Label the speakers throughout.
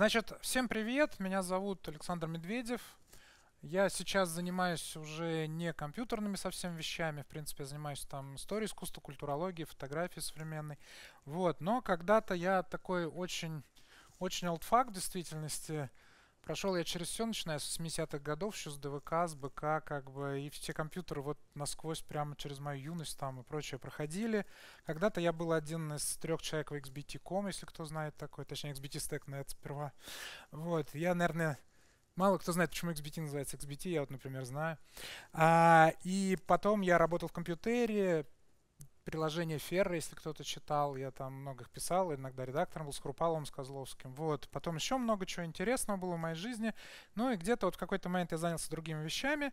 Speaker 1: Значит, всем привет, меня зовут Александр Медведев. Я сейчас занимаюсь уже не компьютерными совсем вещами, в принципе, я занимаюсь там историей искусства, культурологией, фотографией современной. Вот, но когда-то я такой очень, очень олдфак в действительности Прошел я через все, начиная с 80-х годов, еще с ДВК, с БК, как бы, и все компьютеры вот насквозь, прямо через мою юность там и прочее проходили. Когда-то я был один из трех человек в XBT.com, если кто знает такой, точнее XBT Stack Stacknet сперва. Вот, я, наверное, Мало кто знает, почему XBT называется XBT, я вот, например, знаю. А, и потом я работал в компьютере, приложение Ферра, если кто-то читал, я там многих писал, иногда редактором был с Крупаловым, с Козловским. Вот. Потом еще много чего интересного было в моей жизни. Ну и где-то вот в какой-то момент я занялся другими вещами.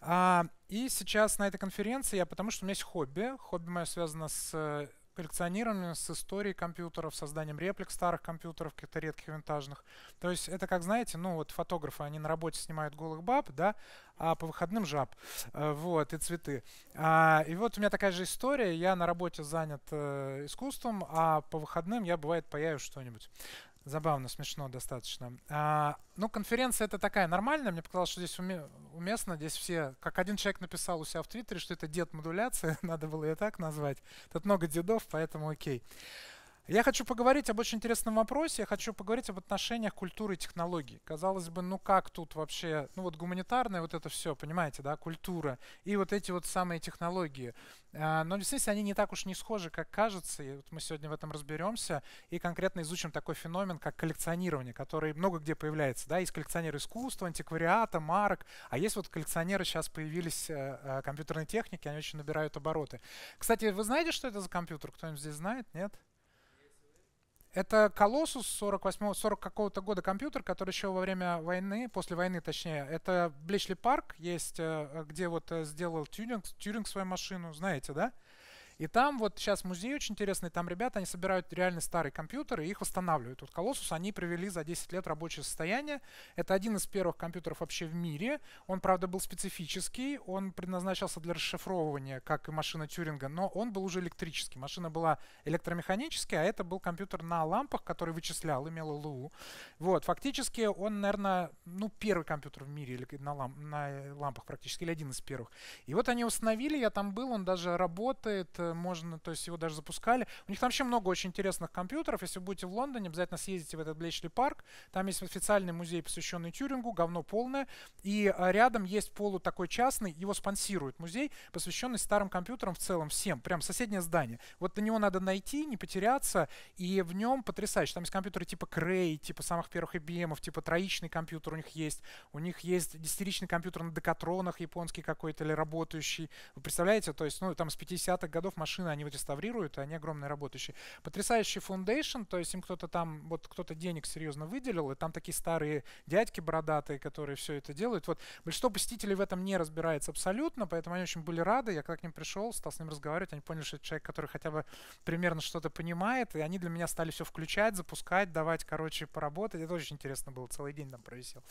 Speaker 1: А, и сейчас на этой конференции я, потому что у меня есть хобби. Хобби мое связано с э, коллекционирование с историей компьютеров, созданием реплик старых компьютеров, каких-то редких винтажных. То есть это, как знаете, ну вот фотографы, они на работе снимают голых баб, да, а по выходным жаб, э, вот, и цветы. А, и вот у меня такая же история, я на работе занят э, искусством, а по выходным я, бывает, паяю что-нибудь. Забавно, смешно достаточно. А, ну, конференция это такая нормальная. Мне показалось, что здесь уме- уместно. Здесь все, как один человек написал у себя в Твиттере, что это дед модуляция. Надо было ее так назвать. Тут много дедов, поэтому окей. Okay. Я хочу поговорить об очень интересном вопросе. Я хочу поговорить об отношениях культуры и технологий. Казалось бы, ну как тут вообще, ну вот гуманитарное вот это все, понимаете, да, культура и вот эти вот самые технологии. А, но в действительности они не так уж не схожи, как кажется. И вот мы сегодня в этом разберемся и конкретно изучим такой феномен, как коллекционирование, который много где появляется. Да? Есть коллекционеры искусства, антиквариата, марок, а есть вот коллекционеры, сейчас появились э, э, компьютерной техники, они очень набирают обороты. Кстати, вы знаете, что это за компьютер? Кто-нибудь здесь знает? Нет? Это Colossus 48 40 какого-то года компьютер, который еще во время войны, после войны точнее, это Бличли Парк есть, э, где вот э, сделал Тюринг, Тюринг свою машину, знаете, да? И там вот сейчас музей очень интересный, там ребята, они собирают реально старые компьютеры и их восстанавливают. Вот колоссус они привели за 10 лет рабочее состояние. Это один из первых компьютеров вообще в мире. Он, правда, был специфический, он предназначался для расшифровывания, как и машина Тюринга, но он был уже электрический. Машина была электромеханическая, а это был компьютер на лампах, который вычислял, имел ЛУ. Вот, фактически он, наверное, ну, первый компьютер в мире на, лам на лампах практически, или один из первых. И вот они установили, я там был, он даже работает, Э, можно, то есть его даже запускали. У них там вообще много очень интересных компьютеров. Если вы будете в Лондоне, обязательно съездите в этот Блечли парк. Там есть официальный музей, посвященный Тюрингу, говно полное. И а, рядом есть полу такой частный, его спонсирует музей, посвященный старым компьютерам в целом всем. Прям соседнее здание. Вот на него надо найти, не потеряться, и в нем потрясающе. Там есть компьютеры типа Cray, типа самых первых IBM, типа троичный компьютер у них есть. У них есть десятиричный компьютер на декатронах японский какой-то или работающий. Вы представляете? То есть, ну, там с 50-х годов дизайнеров машины, они вот реставрируют, и они огромные работающие. Потрясающий фундейшн, то есть им кто-то там, вот кто-то денег серьезно выделил, и там такие старые дядьки бородатые, которые все это делают. Вот большинство посетителей в этом не разбирается абсолютно, поэтому они очень были рады. Я когда к ним пришел, стал с ним разговаривать, они поняли, что это человек, который хотя бы примерно что-то понимает, и они для меня стали все включать, запускать, давать, короче, поработать. Это очень интересно было, целый день там провисел.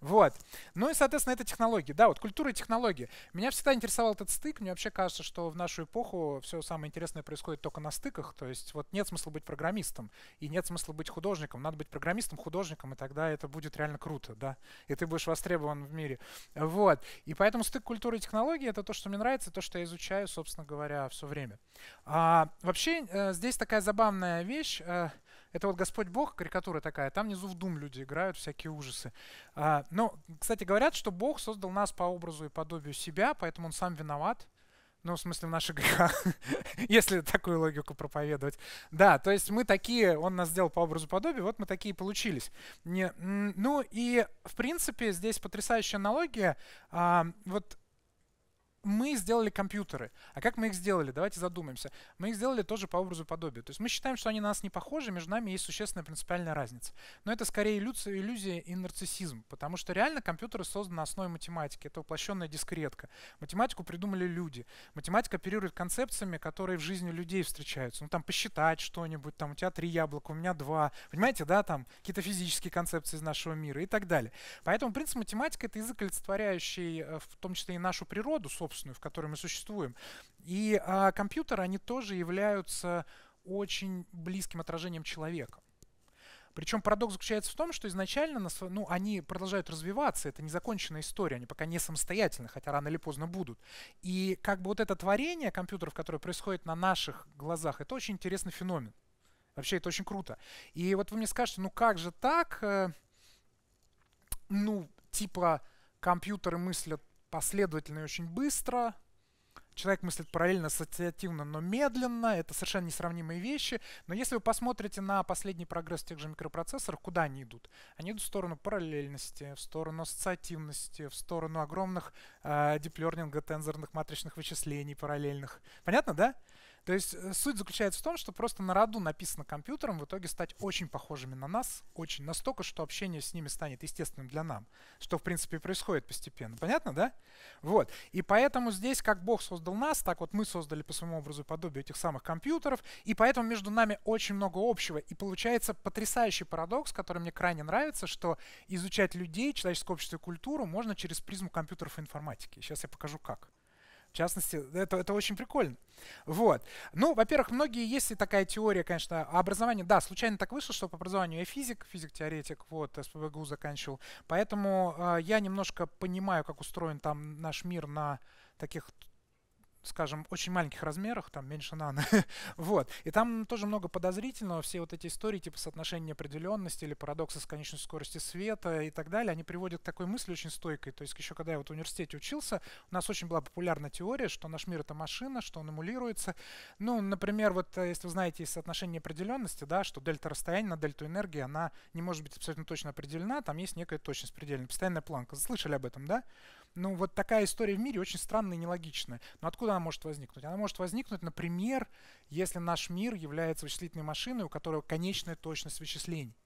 Speaker 1: Вот. Ну и, соответственно, это технологии. Да, вот культура и технологии. Меня всегда интересовал этот стык, мне вообще кажется, что в нашу эпоху все все самое интересное происходит только на стыках. То есть вот нет смысла быть программистом и нет смысла быть художником. Надо быть программистом, художником, и тогда это будет реально круто, да. И ты будешь востребован в мире. Вот. И поэтому стык культуры и технологий это то, что мне нравится, то, что я изучаю, собственно говоря, все время. А, вообще э, здесь такая забавная вещь. Э, это вот Господь Бог, карикатура такая, там внизу в Дум люди играют, всякие ужасы. А, но, ну, кстати, говорят, что Бог создал нас по образу и подобию себя, поэтому он сам виноват. Ну, в смысле, в наших, греха, если такую логику проповедовать. Да, то есть мы такие, он нас сделал по образу подобию, вот мы такие получились. Не, ну и, в принципе, здесь потрясающая аналогия. А, вот мы сделали компьютеры. А как мы их сделали? Давайте задумаемся. Мы их сделали тоже по образу подобию. То есть мы считаем, что они на нас не похожи, между нами есть существенная принципиальная разница. Но это скорее иллюзия, иллюзия и нарциссизм, потому что реально компьютеры созданы на основе математики. Это воплощенная дискретка. Математику придумали люди. Математика оперирует концепциями, которые в жизни людей встречаются. Ну там посчитать что-нибудь, там у тебя три яблока, у меня два. Понимаете, да, там какие-то физические концепции из нашего мира и так далее. Поэтому принцип математики — это язык, олицетворяющий э, в том числе и нашу природу, собственно, собственную, в которой мы существуем. И а, компьютеры, они тоже являются очень близким отражением человека. Причем парадокс заключается в том, что изначально ну, они продолжают развиваться, это незаконченная история, они пока не самостоятельны, хотя рано или поздно будут. И как бы вот это творение компьютеров, которое происходит на наших глазах, это очень интересный феномен. Вообще это очень круто. И вот вы мне скажете, ну как же так? Э, ну, типа компьютеры мыслят последовательно и очень быстро. Человек мыслит параллельно, ассоциативно, но медленно. Это совершенно несравнимые вещи. Но если вы посмотрите на последний прогресс в тех же микропроцессорах, куда они идут? Они идут в сторону параллельности, в сторону ассоциативности, в сторону огромных э, диплернинга, тензорных матричных вычислений параллельных. Понятно, да? То есть э, суть заключается в том, что просто на роду написано компьютером в итоге стать очень похожими на нас, очень настолько, что общение с ними станет естественным для нам, что в принципе происходит постепенно. Понятно, да? Вот. И поэтому здесь, как Бог создал нас, так вот мы создали по своему образу и подобию этих самых компьютеров, и поэтому между нами очень много общего. И получается потрясающий парадокс, который мне крайне нравится, что изучать людей, человеческое общество и культуру можно через призму компьютеров и информатики. Сейчас я покажу как. В частности, это, это очень прикольно. Вот. Ну, во-первых, многие, если такая теория, конечно, а образование, да, случайно так вышло, что по образованию я физик, физик-теоретик, вот, э, СПБГУ заканчивал, поэтому э, я немножко понимаю, как устроен там наш мир на таких скажем, очень маленьких размерах, там меньше нано. вот. И там тоже много подозрительного. Все вот эти истории типа соотношения неопределенности или парадокса с конечной скоростью света и так далее, они приводят к такой мысли очень стойкой. То есть еще когда я вот в университете учился, у нас очень была популярна теория, что наш мир — это машина, что он эмулируется. Ну, например, вот э, если вы знаете из соотношения неопределенности, да, что дельта расстояния на дельту энергии, она не может быть абсолютно точно определена, там есть некая точность предельная, постоянная планка. Слышали об этом, да? ну, вот такая история в мире очень странная и нелогичная. Но откуда она может возникнуть? Она может возникнуть, например, если наш мир является вычислительной машиной, у которой конечная точность вычислений.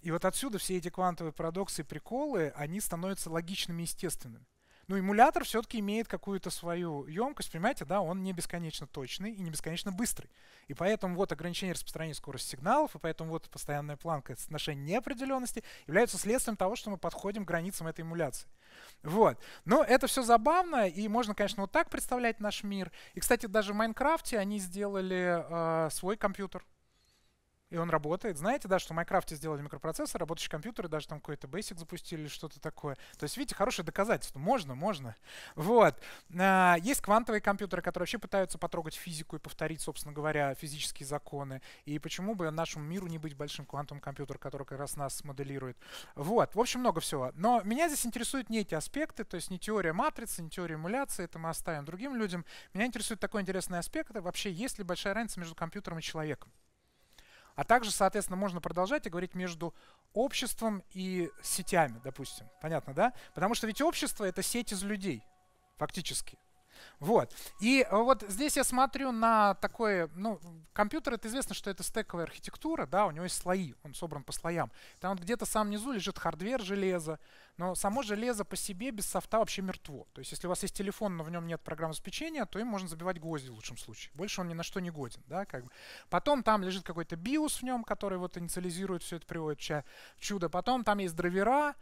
Speaker 1: И вот отсюда все эти квантовые парадоксы и приколы, они становятся логичными и естественными. Но ну, эмулятор все-таки имеет какую-то свою емкость, понимаете, да, он не бесконечно точный и не бесконечно быстрый. И поэтому вот ограничение распространения скорости сигналов, и поэтому вот постоянная планка отношения неопределенности являются следствием того, что мы подходим к границам этой эмуляции. Вот. Но это все забавно, и можно, конечно, вот так представлять наш мир. И, кстати, даже в Майнкрафте они сделали э, свой компьютер и он работает. Знаете, да, что в Майнкрафте сделали микропроцессор, работающий компьютер, даже там какой-то Basic запустили, что-то такое. То есть, видите, хорошее доказательство. Можно, можно. Вот. А, есть квантовые компьютеры, которые вообще пытаются потрогать физику и повторить, собственно говоря, физические законы. И почему бы нашему миру не быть большим квантовым компьютером, который как раз нас моделирует. Вот. В общем, много всего. Но меня здесь интересуют не эти аспекты, то есть не теория матрицы, не теория эмуляции, это мы оставим другим людям. Меня интересует такой интересный аспект, вообще есть ли большая разница между компьютером и человеком. А также, соответственно, можно продолжать и говорить между обществом и сетями, допустим. Понятно, да? Потому что ведь общество — это сеть из людей, фактически. Вот. И э, вот здесь я смотрю на такой, ну, компьютер, это известно, что это стековая архитектура, да, у него есть слои, он собран по слоям. Там вот где-то сам внизу лежит хардвер железо. но само железо по себе без софта вообще мертво. То есть если у вас есть телефон, но в нем нет программы обеспечения, то им можно забивать гвозди в лучшем случае. Больше он ни на что не годен, да, как бы. Потом там лежит какой-то биос в нем, который вот инициализирует все это, приводит чудо. Потом там есть драйвера,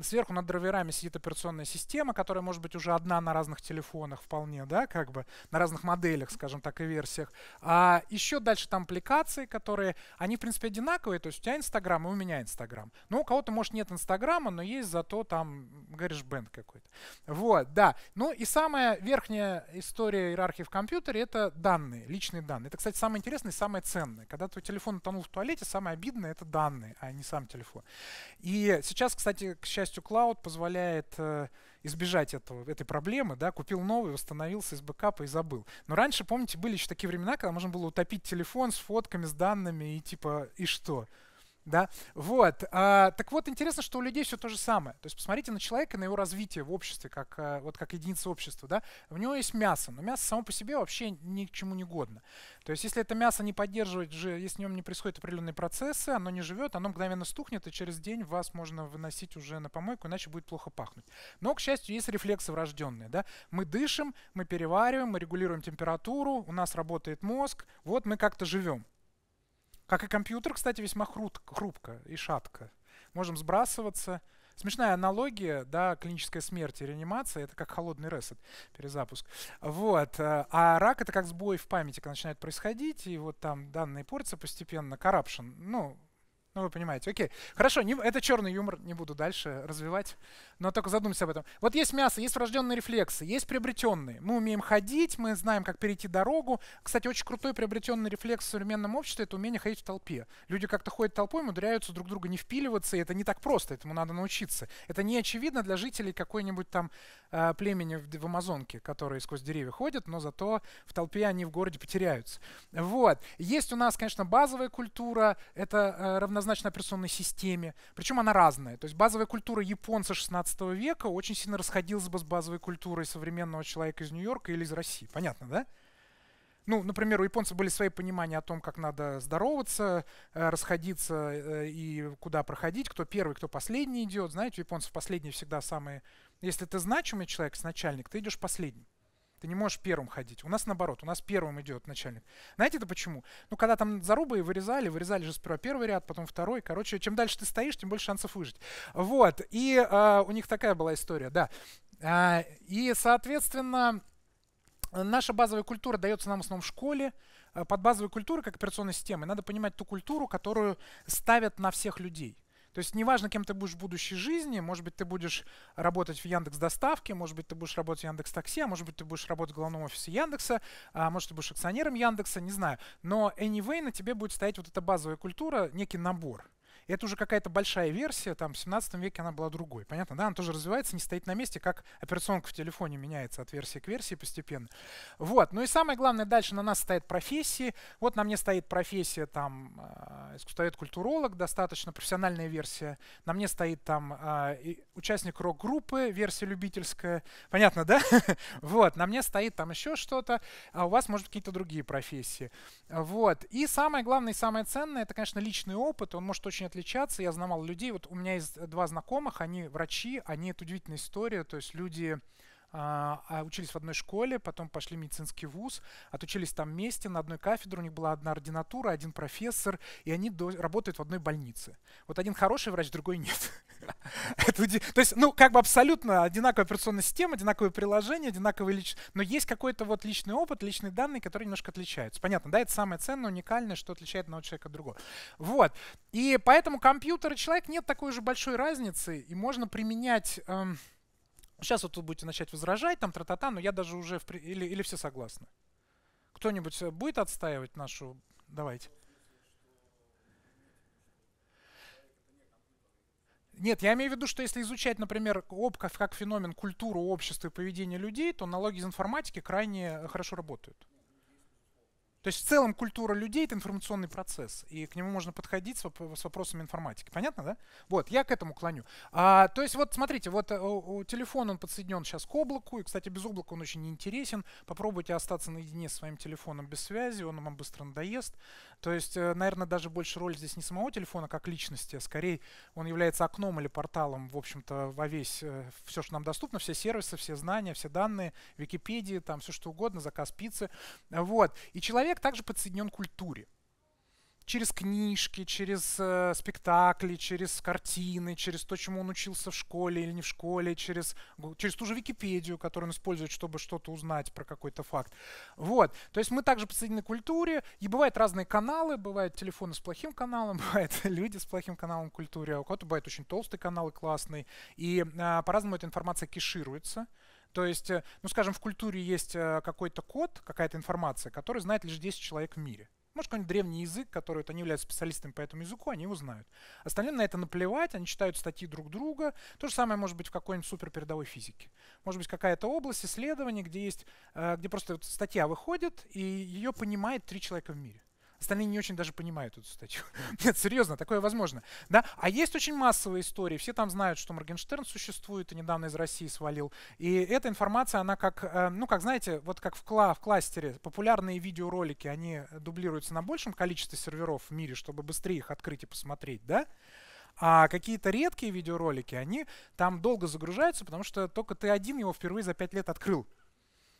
Speaker 1: Сверху над драйверами сидит операционная система, которая может быть уже одна на разных телефонах вполне, да, как бы, на разных моделях, скажем так, и версиях. А еще дальше там аппликации, которые, они, в принципе, одинаковые, то есть у тебя Инстаграм и у меня Инстаграм. Ну, у кого-то, может, нет Инстаграма, но есть зато там Бенд какой-то. Вот, да. Ну и самая верхняя история иерархии в компьютере — это данные, личные данные. Это, кстати, самое интересное и самое ценное. Когда твой телефон утонул в туалете, самое обидное — это данные, а не сам телефон. И сейчас, кстати, к счастью, счастью, клауд позволяет э, избежать этого, этой проблемы. Да? Купил новый, восстановился из бэкапа и забыл. Но раньше, помните, были еще такие времена, когда можно было утопить телефон с фотками, с данными и типа, и что? Да? Вот. А, так вот, интересно, что у людей все то же самое. То есть посмотрите на человека, на его развитие в обществе, как, э, вот как единица общества. Да? У него есть мясо, но мясо само по себе вообще ни к чему не годно. То есть если это мясо не поддерживать, если в нем не происходят определенные процессы, оно не живет, оно мгновенно стухнет, и через день вас можно выносить уже на помойку, иначе будет плохо пахнуть. Но, к счастью, есть рефлексы врожденные. Да? Мы дышим, мы перевариваем, мы регулируем температуру, у нас работает мозг, вот мы как-то живем. Как и компьютер, кстати, весьма хрупко и шатко. Можем сбрасываться. Смешная аналогия, да, клиническая смерть и реанимация — это как холодный ресет, перезапуск. Вот. Э, а рак — это как сбой в памяти, когда начинает происходить, и вот там данные портятся постепенно, corruption, ну, ну, вы понимаете. Окей. Хорошо, не, это черный юмор, не буду дальше развивать, но только задумайся об этом. Вот есть мясо, есть врожденные рефлексы, есть приобретенные. Мы умеем ходить, мы знаем, как перейти дорогу. Кстати, очень крутой приобретенный рефлекс в современном обществе — это умение ходить в толпе. Люди как-то ходят толпой, умудряются друг друга не впиливаться, и это не так просто, этому надо научиться. Это не очевидно для жителей какой-нибудь там Э, племени в, в Амазонке, которые сквозь деревья ходят, но зато в толпе они в городе потеряются. Вот. Есть у нас, конечно, базовая культура, это э, равнозначно операционной системе, причем она разная. То есть базовая культура японца 16 века очень сильно расходилась бы с базовой культурой современного человека из Нью-Йорка или из России. Понятно, да? Ну, например, у японцев были свои понимания о том, как надо здороваться, э, расходиться э, и куда проходить, кто первый, кто последний идет. Знаете, у японцев последние всегда самые если ты значимый человек, с начальник, ты идешь последним. Ты не можешь первым ходить. У нас наоборот, у нас первым идет начальник. Знаете это почему? Ну, когда там зарубы и вырезали, вырезали же сперва первый ряд, потом второй. Короче, чем дальше ты стоишь, тем больше шансов выжить. Вот. И э, у них такая была история, да. Э, и, соответственно, наша базовая культура дается нам в основном в школе. А, под базовой культурой, как операционной системой, надо понимать ту культуру, которую ставят на всех людей. То есть неважно, кем ты будешь в будущей жизни, может быть, ты будешь работать в Яндекс Доставке, может быть, ты будешь работать в Яндекс Такси, а может быть, ты будешь работать в главном офисе Яндекса, а может, ты будешь акционером Яндекса, не знаю. Но anyway на тебе будет стоять вот эта базовая культура, некий набор. Это уже какая-то большая версия, там в 17 веке она была другой. Понятно, да? Она тоже развивается, не стоит на месте, как операционка в телефоне меняется от версии к версии постепенно. Вот. Ну и самое главное, дальше на нас стоят профессии. Вот на мне стоит профессия там а, искусствовед-культуролог, достаточно профессиональная версия. На мне стоит там а, участник рок-группы, версия любительская. Понятно, да? Вот. На мне стоит там еще что-то, а у вас, может, какие-то другие профессии. Вот. И самое главное и самое ценное, это, конечно, личный опыт. Он может очень отличаться. Я знавал людей, вот у меня есть два знакомых, они врачи, они, это удивительная история, то есть люди а, а, учились в одной школе, потом пошли в медицинский вуз, отучились там вместе, на одной кафедре, у них была одна ординатура, один профессор, и они до, работают в одной больнице. Вот один хороший врач, другой нет. То есть, ну, как бы абсолютно одинаковая операционная система, одинаковые приложения, одинаковые личные, но есть какой-то вот личный опыт, личные данные, которые немножко отличаются. Понятно, да, это самое ценное, уникальное, что отличает одного человека от другого. Вот. И поэтому компьютер и человек нет такой же большой разницы, и можно применять... Эм, Сейчас вот вы будете начать возражать, там тра-та-та, но я даже уже... В... Или, или все согласны? Кто-нибудь э, будет отстаивать нашу... Давайте. Нет, я имею в виду, что если изучать, например, об, как, феномен культуру, общества и поведение людей, то налоги из информатики крайне э, хорошо работают. То есть в целом культура людей — это информационный процесс, и к нему можно подходить с, с вопросами информатики. Понятно, да? Вот, я к этому клоню. А, то есть вот смотрите, вот э, у, у телефон он подсоединен сейчас к облаку, и, кстати, без облака он очень неинтересен. Попробуйте остаться наедине с своим телефоном без связи, он вам быстро надоест. То есть, э, наверное, даже больше роль здесь не самого телефона как личности, а скорее он является окном или порталом, в общем-то, во весь э, все, что нам доступно, все сервисы, все знания, все данные, Википедии, там все что угодно, заказ пиццы. Вот. И человек также подсоединен к культуре через книжки, через э, спектакли, через картины, через то, чему он учился в школе или не в школе, через, через ту же Википедию, которую он использует, чтобы что-то узнать про какой-то факт. Вот. То есть мы также подсоединены к культуре, и бывают разные каналы, бывают телефоны с плохим каналом, бывают люди с плохим каналом культуры. а у кого-то бывает очень толстый канал и классный, и э, по-разному эта информация кешируется. То есть, э, ну скажем, в культуре есть э, какой-то код, какая-то информация, которую знает лишь 10 человек в мире. Может, какой-нибудь древний язык, который вот, они являются специалистами по этому языку, они узнают. Остальным на это наплевать, они читают статьи друг друга. То же самое может быть в какой-нибудь суперпередовой физике. Может быть, какая-то область исследований, где есть, э, где просто вот статья выходит, и ее понимает три человека в мире. Остальные не очень даже понимают эту статью. Нет, серьезно, такое возможно. Да? А есть очень массовые истории. Все там знают, что Моргенштерн существует и недавно из России свалил. И эта информация, она как, э, ну, как знаете, вот как в, кла в кластере. Популярные видеоролики, они дублируются на большем количестве серверов в мире, чтобы быстрее их открыть и посмотреть, да? А какие-то редкие видеоролики, они там долго загружаются, потому что только ты один его впервые за пять лет открыл.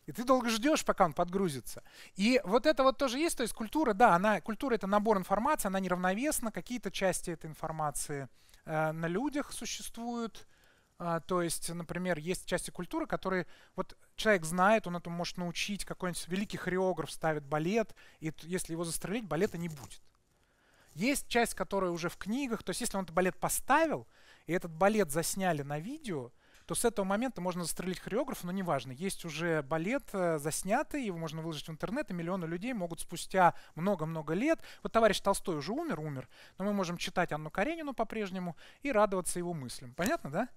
Speaker 1: И ты долго ждешь, пока он подгрузится. И вот это вот тоже есть, то есть культура, да, она, культура это набор информации, она неравновесна, какие-то части этой информации э, на людях существуют, э, то есть, например, есть части культуры, которые, вот человек знает, он этому может научить, какой-нибудь великий хореограф ставит балет, и если его застрелить, балета не будет. Есть часть, которая уже в книгах, то есть если он этот балет поставил, и этот балет засняли на видео, то с этого момента можно застрелить хореографа, но неважно. Есть уже балет э, заснятый, его можно выложить в интернет, и миллионы людей могут спустя много-много лет... Вот товарищ Толстой уже умер, умер, но мы можем читать Анну Каренину по-прежнему и радоваться его мыслям. Понятно, да?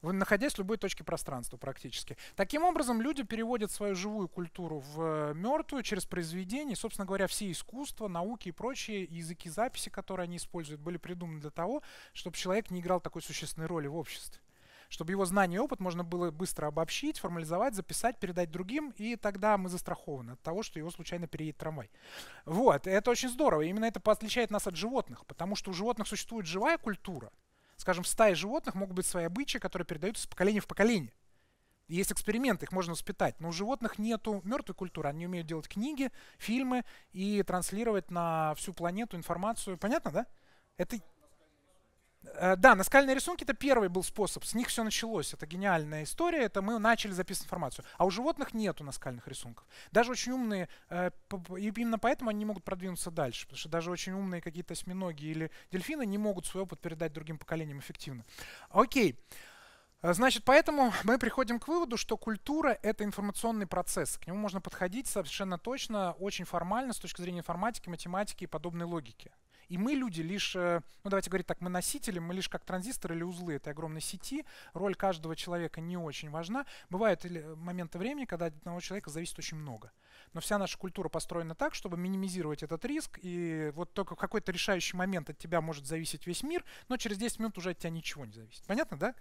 Speaker 1: Вы находясь в любой точке пространства практически. Таким образом, люди переводят свою живую культуру в э, мертвую через произведения. И, собственно говоря, все искусства, науки и прочие языки записи, которые они используют, были придуманы для того, чтобы человек не играл такой существенной роли в обществе чтобы его знания и опыт можно было быстро обобщить, формализовать, записать, передать другим, и тогда мы застрахованы от того, что его случайно переедет трамвай. Вот, это очень здорово. Именно это отличает нас от животных, потому что у животных существует живая культура. Скажем, в стае животных могут быть свои обычаи, которые передаются с поколения в поколение. Есть эксперименты, их можно воспитать, но у животных нету мертвой культуры, они умеют делать книги, фильмы и транслировать на всю планету информацию. Понятно, да? Это Э, да, наскальные рисунки это первый был способ. С них все началось. Это гениальная история. Это мы начали записывать информацию. А у животных нету наскальных рисунков. Даже очень умные, э, именно поэтому они не могут продвинуться дальше. Потому что даже очень умные какие-то осьминоги или дельфины не могут свой опыт передать другим поколениям эффективно. Окей. Э, значит, поэтому мы приходим к выводу, что культура — это информационный процесс. К нему можно подходить совершенно точно, очень формально, с точки зрения информатики, математики и подобной логики. И мы люди лишь, э, ну давайте говорить так, мы носители, мы лишь как транзисторы или узлы этой огромной сети. Роль каждого человека не очень важна. Бывают моменты времени, когда от одного человека зависит очень много. Но вся наша культура построена так, чтобы минимизировать этот риск. И вот только в какой-то решающий момент от тебя может зависеть весь мир, но через 10 минут уже от тебя ничего не зависит. Понятно, да?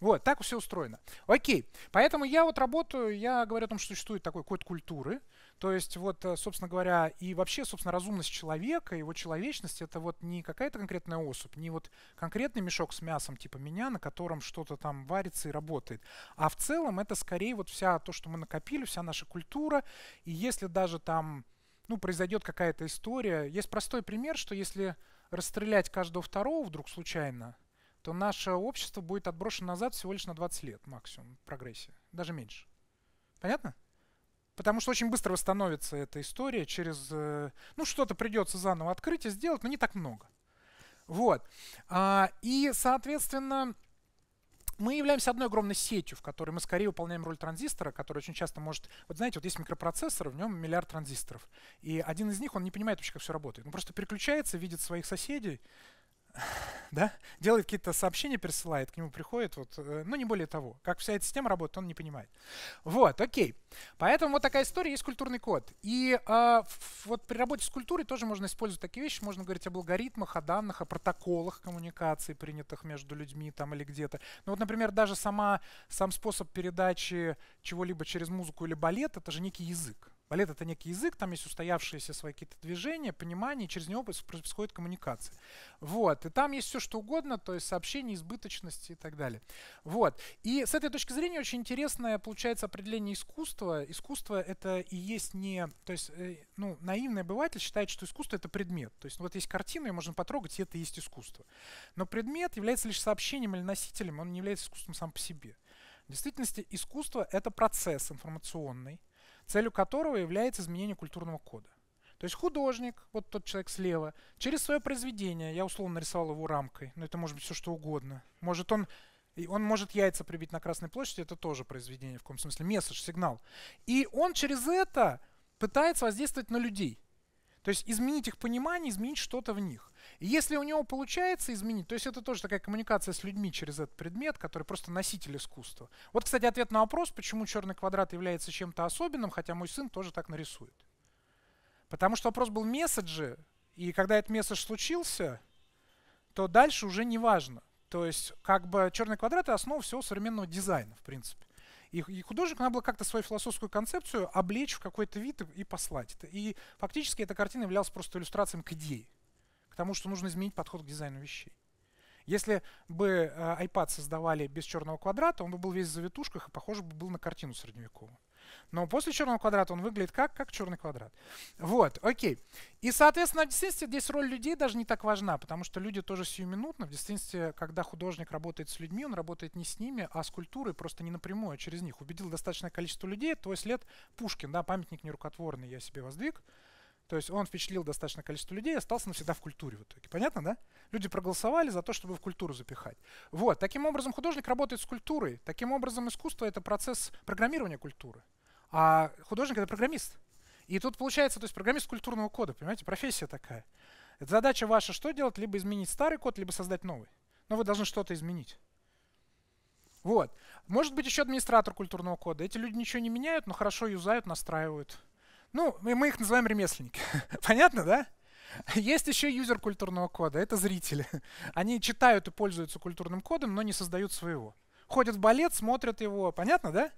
Speaker 1: Вот, так все устроено. Окей. Поэтому я вот работаю, я говорю о том, что существует такой код культуры, то есть вот, э, собственно говоря, и вообще, собственно, разумность человека, его человечность, это вот не какая-то конкретная особь, не вот конкретный мешок с мясом типа меня, на котором что-то там варится и работает, а в целом это скорее вот вся то, что мы накопили, вся наша культура, и если даже там, ну, произойдет какая-то история, есть простой пример, что если расстрелять каждого второго вдруг случайно, то наше общество будет отброшено назад всего лишь на 20 лет максимум в прогрессе, даже меньше. Понятно? Потому что очень быстро восстановится эта история через... Э, ну, что-то придется заново открыть и сделать, но не так много. Вот. А, и, соответственно, мы являемся одной огромной сетью, в которой мы скорее выполняем роль транзистора, который очень часто может... Вот знаете, вот есть микропроцессор, в нем миллиард транзисторов. И один из них, он не понимает вообще, как все работает. Он просто переключается, видит своих соседей да, делает какие-то сообщения, пересылает, к нему приходит, вот, э, ну не более того. Как вся эта система работает, он не понимает. Вот, окей. Поэтому вот такая история, есть культурный код. И э, вот при работе с культурой тоже можно использовать такие вещи, можно говорить об алгоритмах, о данных, о протоколах коммуникации, принятых между людьми там или где-то. Ну вот, например, даже сама, сам способ передачи чего-либо через музыку или балет, это же некий язык. Балет — это некий язык, там есть устоявшиеся свои какие-то движения, понимание, и через него происходит коммуникация. Вот. И там есть все, что угодно, то есть сообщение, избыточности и так далее. Вот. И с этой точки зрения очень интересное получается определение искусства. Искусство — это и есть не... То есть, э, ну, наивный обыватель считает, что искусство — это предмет. То есть, ну, вот есть картина, ее можно потрогать, и это и есть искусство. Но предмет является лишь сообщением или носителем, он не является искусством сам по себе. В действительности искусство — это процесс информационный, целью которого является изменение культурного кода. То есть художник, вот тот человек слева, через свое произведение, я условно нарисовал его рамкой, но ну, это может быть все что угодно. Может он, он может яйца прибить на Красной площади, это тоже произведение в каком смысле, месседж, сигнал. И он через это пытается воздействовать на людей. То есть изменить их понимание, изменить что-то в них. И если у него получается изменить, то есть это тоже такая коммуникация с людьми через этот предмет, который просто носитель искусства. Вот, кстати, ответ на вопрос, почему черный квадрат является чем-то особенным, хотя мой сын тоже так нарисует. Потому что вопрос был месседжи, и когда этот месседж случился, то дальше уже не важно. То есть как бы черный квадрат — это основа всего современного дизайна, в принципе. И, и художник надо было как-то свою философскую концепцию облечь в какой-то вид и, и послать. И фактически эта картина являлась просто иллюстрацией к идее, к тому, что нужно изменить подход к дизайну вещей. Если бы э, iPad создавали без черного квадрата, он бы был весь в завитушках и, похоже, бы был на картину средневековую. Но после черного квадрата он выглядит как? Как черный квадрат. Вот, окей. И, соответственно, в действительности здесь роль людей даже не так важна, потому что люди тоже сиюминутно. В действительности, когда художник работает с людьми, он работает не с ними, а с культурой, просто не напрямую, а через них. Убедил достаточное количество людей, твой след Пушкин, да, памятник нерукотворный я себе воздвиг. То есть он впечатлил достаточное количество людей и остался навсегда в культуре в итоге. Понятно, да? Люди проголосовали за то, чтобы в культуру запихать. Вот. Таким образом, художник работает с культурой. Таким образом, искусство — это процесс программирования культуры. А художник — это программист. И тут получается, то есть программист культурного кода, понимаете, профессия такая. Это задача ваша что делать? Либо изменить старый код, либо создать новый. Но вы должны что-то изменить. Вот. Может быть, еще администратор культурного кода. Эти люди ничего не меняют, но хорошо юзают, настраивают. Ну, мы их называем ремесленники. Понятно, да? Есть еще юзер культурного кода, это зрители. Они читают и пользуются культурным кодом, но не создают своего. Ходят в балет, смотрят его, понятно, да?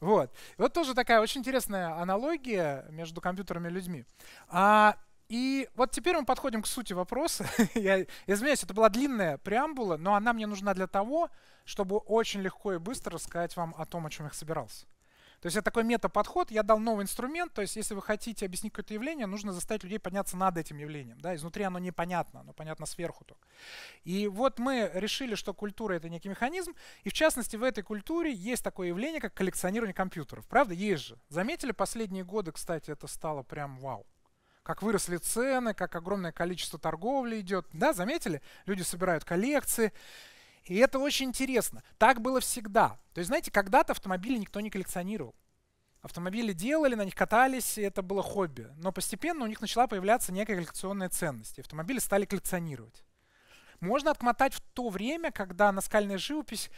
Speaker 1: Вот. И вот тоже такая очень интересная аналогия между компьютерами и людьми. А, и вот теперь мы подходим к сути вопроса. Я извиняюсь, это была длинная преамбула, но она мне нужна для того, чтобы очень легко и быстро рассказать вам о том, о чем я собирался. То есть это такой мета-подход, я дал новый инструмент, то есть если вы хотите объяснить какое-то явление, нужно заставить людей подняться над этим явлением. Да? Изнутри оно непонятно, оно понятно сверху только. И вот мы решили, что культура — это некий механизм, и в частности в этой культуре есть такое явление, как коллекционирование компьютеров. Правда? Есть же. Заметили последние годы, кстати, это стало прям вау как выросли цены, как огромное количество торговли идет. Да, заметили? Люди собирают коллекции. И это очень интересно. Так было всегда. То есть, знаете, когда-то автомобили никто не коллекционировал. Автомобили делали, на них катались, и это было хобби. Но постепенно у них начала появляться некая коллекционная ценность. И автомобили стали коллекционировать. Можно отмотать в то время, когда наскальная живопись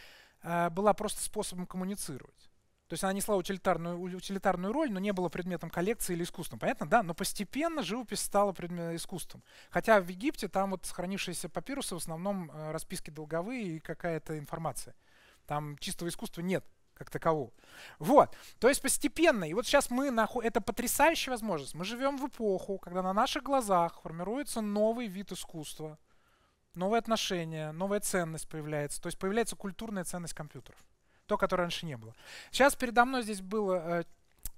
Speaker 1: э, была просто способом коммуницировать. То есть она несла утилитарную, утилитарную роль, но не была предметом коллекции или искусством. Понятно, да? Но постепенно живопись стала предметом искусством. Хотя в Египте там вот сохранившиеся папирусы в основном э, расписки долговые и какая-то информация. Там чистого искусства нет как такового. Вот. То есть постепенно. И вот сейчас мы находим... Это потрясающая возможность. Мы живем в эпоху, когда на наших глазах формируется новый вид искусства, новые отношения, новая ценность появляется. То есть появляется культурная ценность компьютеров то, которое раньше не было. Сейчас передо мной здесь было э,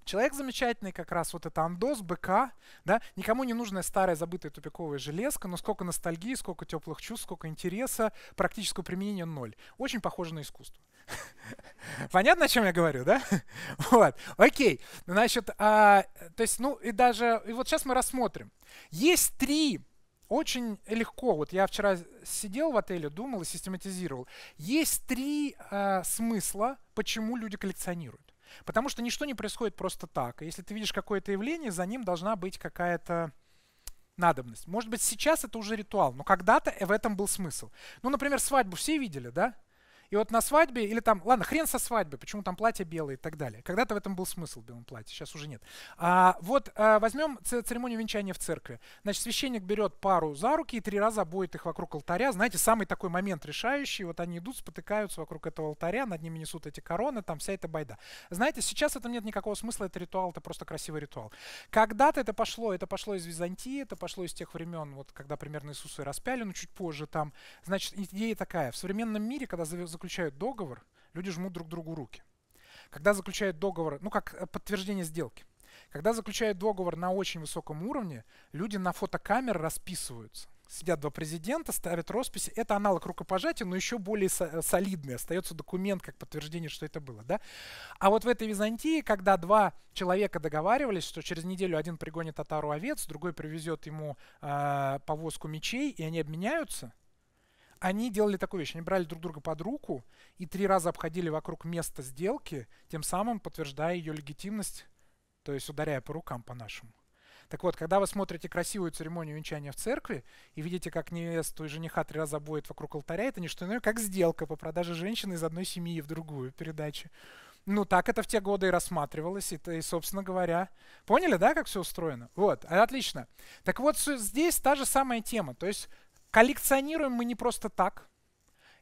Speaker 1: Человек замечательный, как раз вот это Андос, БК, да, никому не нужная старая забытая тупиковая железка, но сколько ностальгии, сколько теплых чувств, сколько интереса, практического применения ноль. Очень похоже на искусство. Понятно, о чем я говорю, да? Вот, окей. Значит, а, то есть, ну и даже, и вот сейчас мы рассмотрим. Есть три очень легко. Вот я вчера сидел в отеле, думал и систематизировал. Есть три э, смысла, почему люди коллекционируют. Потому что ничто не происходит просто так. Если ты видишь какое-то явление, за ним должна быть какая-то надобность. Может быть, сейчас это уже ритуал, но когда-то в этом был смысл. Ну, например, свадьбу все видели, да? И вот на свадьбе, или там, ладно, хрен со свадьбы, почему там платье белое и так далее. Когда-то в этом был смысл в белом платье, сейчас уже нет. А, вот а, возьмем церемонию венчания в церкви. Значит, священник берет пару за руки и три раза обоит их вокруг алтаря. Знаете, самый такой момент решающий. Вот они идут, спотыкаются вокруг этого алтаря, над ними несут эти короны, там вся эта байда. Знаете, сейчас в этом нет никакого смысла, это ритуал, это просто красивый ритуал. Когда-то это пошло, это пошло из Византии, это пошло из тех времен, вот когда примерно Иисуса распяли, но чуть позже там. Значит, идея такая. В современном мире, когда заключают договор, люди жмут друг другу руки. Когда заключают договор, ну как э, подтверждение сделки. Когда заключают договор на очень высоком уровне, люди на фотокамер расписываются. Сидят два президента, ставят росписи. Это аналог рукопожатия, но еще более э, солидный. Остается документ как подтверждение, что это было. Да? А вот в этой Византии, когда два человека договаривались, что через неделю один пригонит татару овец, другой привезет ему э, повозку мечей, и они обменяются – они делали такую вещь. Они брали друг друга под руку и три раза обходили вокруг места сделки, тем самым подтверждая ее легитимность, то есть ударяя по рукам по-нашему. Так вот, когда вы смотрите красивую церемонию венчания в церкви и видите, как невесту и жениха три раза обводят вокруг алтаря, это не что иное, как сделка по продаже женщины из одной семьи в другую передачи. Ну, так это в те годы и рассматривалось, и, и, собственно говоря. Поняли, да, как все устроено? Вот, отлично. Так вот, здесь та же самая тема. То есть Коллекционируем мы не просто так.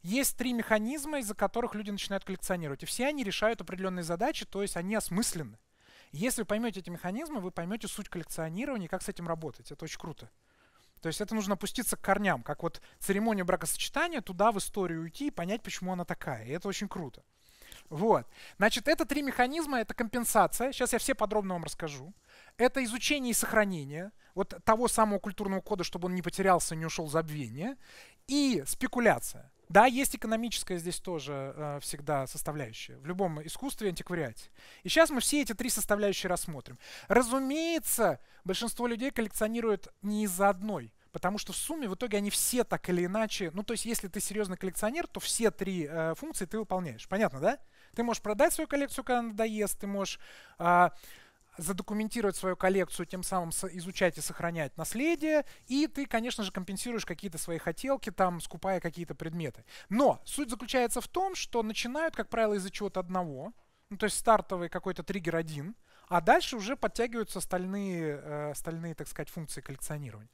Speaker 1: Есть три механизма, из-за которых люди начинают коллекционировать. И все они решают определенные задачи, то есть они осмысленны. Если вы поймете эти механизмы, вы поймете суть коллекционирования и как с этим работать. Это очень круто. То есть это нужно опуститься к корням, как вот церемония бракосочетания, туда в историю уйти и понять, почему она такая. И это очень круто. Вот. Значит, это три механизма, это компенсация. Сейчас я все подробно вам расскажу. Это изучение и сохранение вот того самого культурного кода, чтобы он не потерялся, не ушел в забвение. И спекуляция. Да, есть экономическая здесь тоже э, всегда составляющая. В любом искусстве антиквариате. И сейчас мы все эти три составляющие рассмотрим. Разумеется, большинство людей коллекционируют не из-за одной. Потому что в сумме в итоге они все так или иначе... Ну, то есть, если ты серьезный коллекционер, то все три э, функции ты выполняешь. Понятно, да? Ты можешь продать свою коллекцию, когда надоест, ты можешь а, задокументировать свою коллекцию, тем самым изучать и сохранять наследие, и ты, конечно же, компенсируешь какие-то свои хотелки, там, скупая какие-то предметы. Но суть заключается в том, что начинают, как правило, из-за чего-то одного, ну, то есть стартовый какой-то триггер один, а дальше уже подтягиваются остальные, э, остальные, так сказать, функции коллекционирования.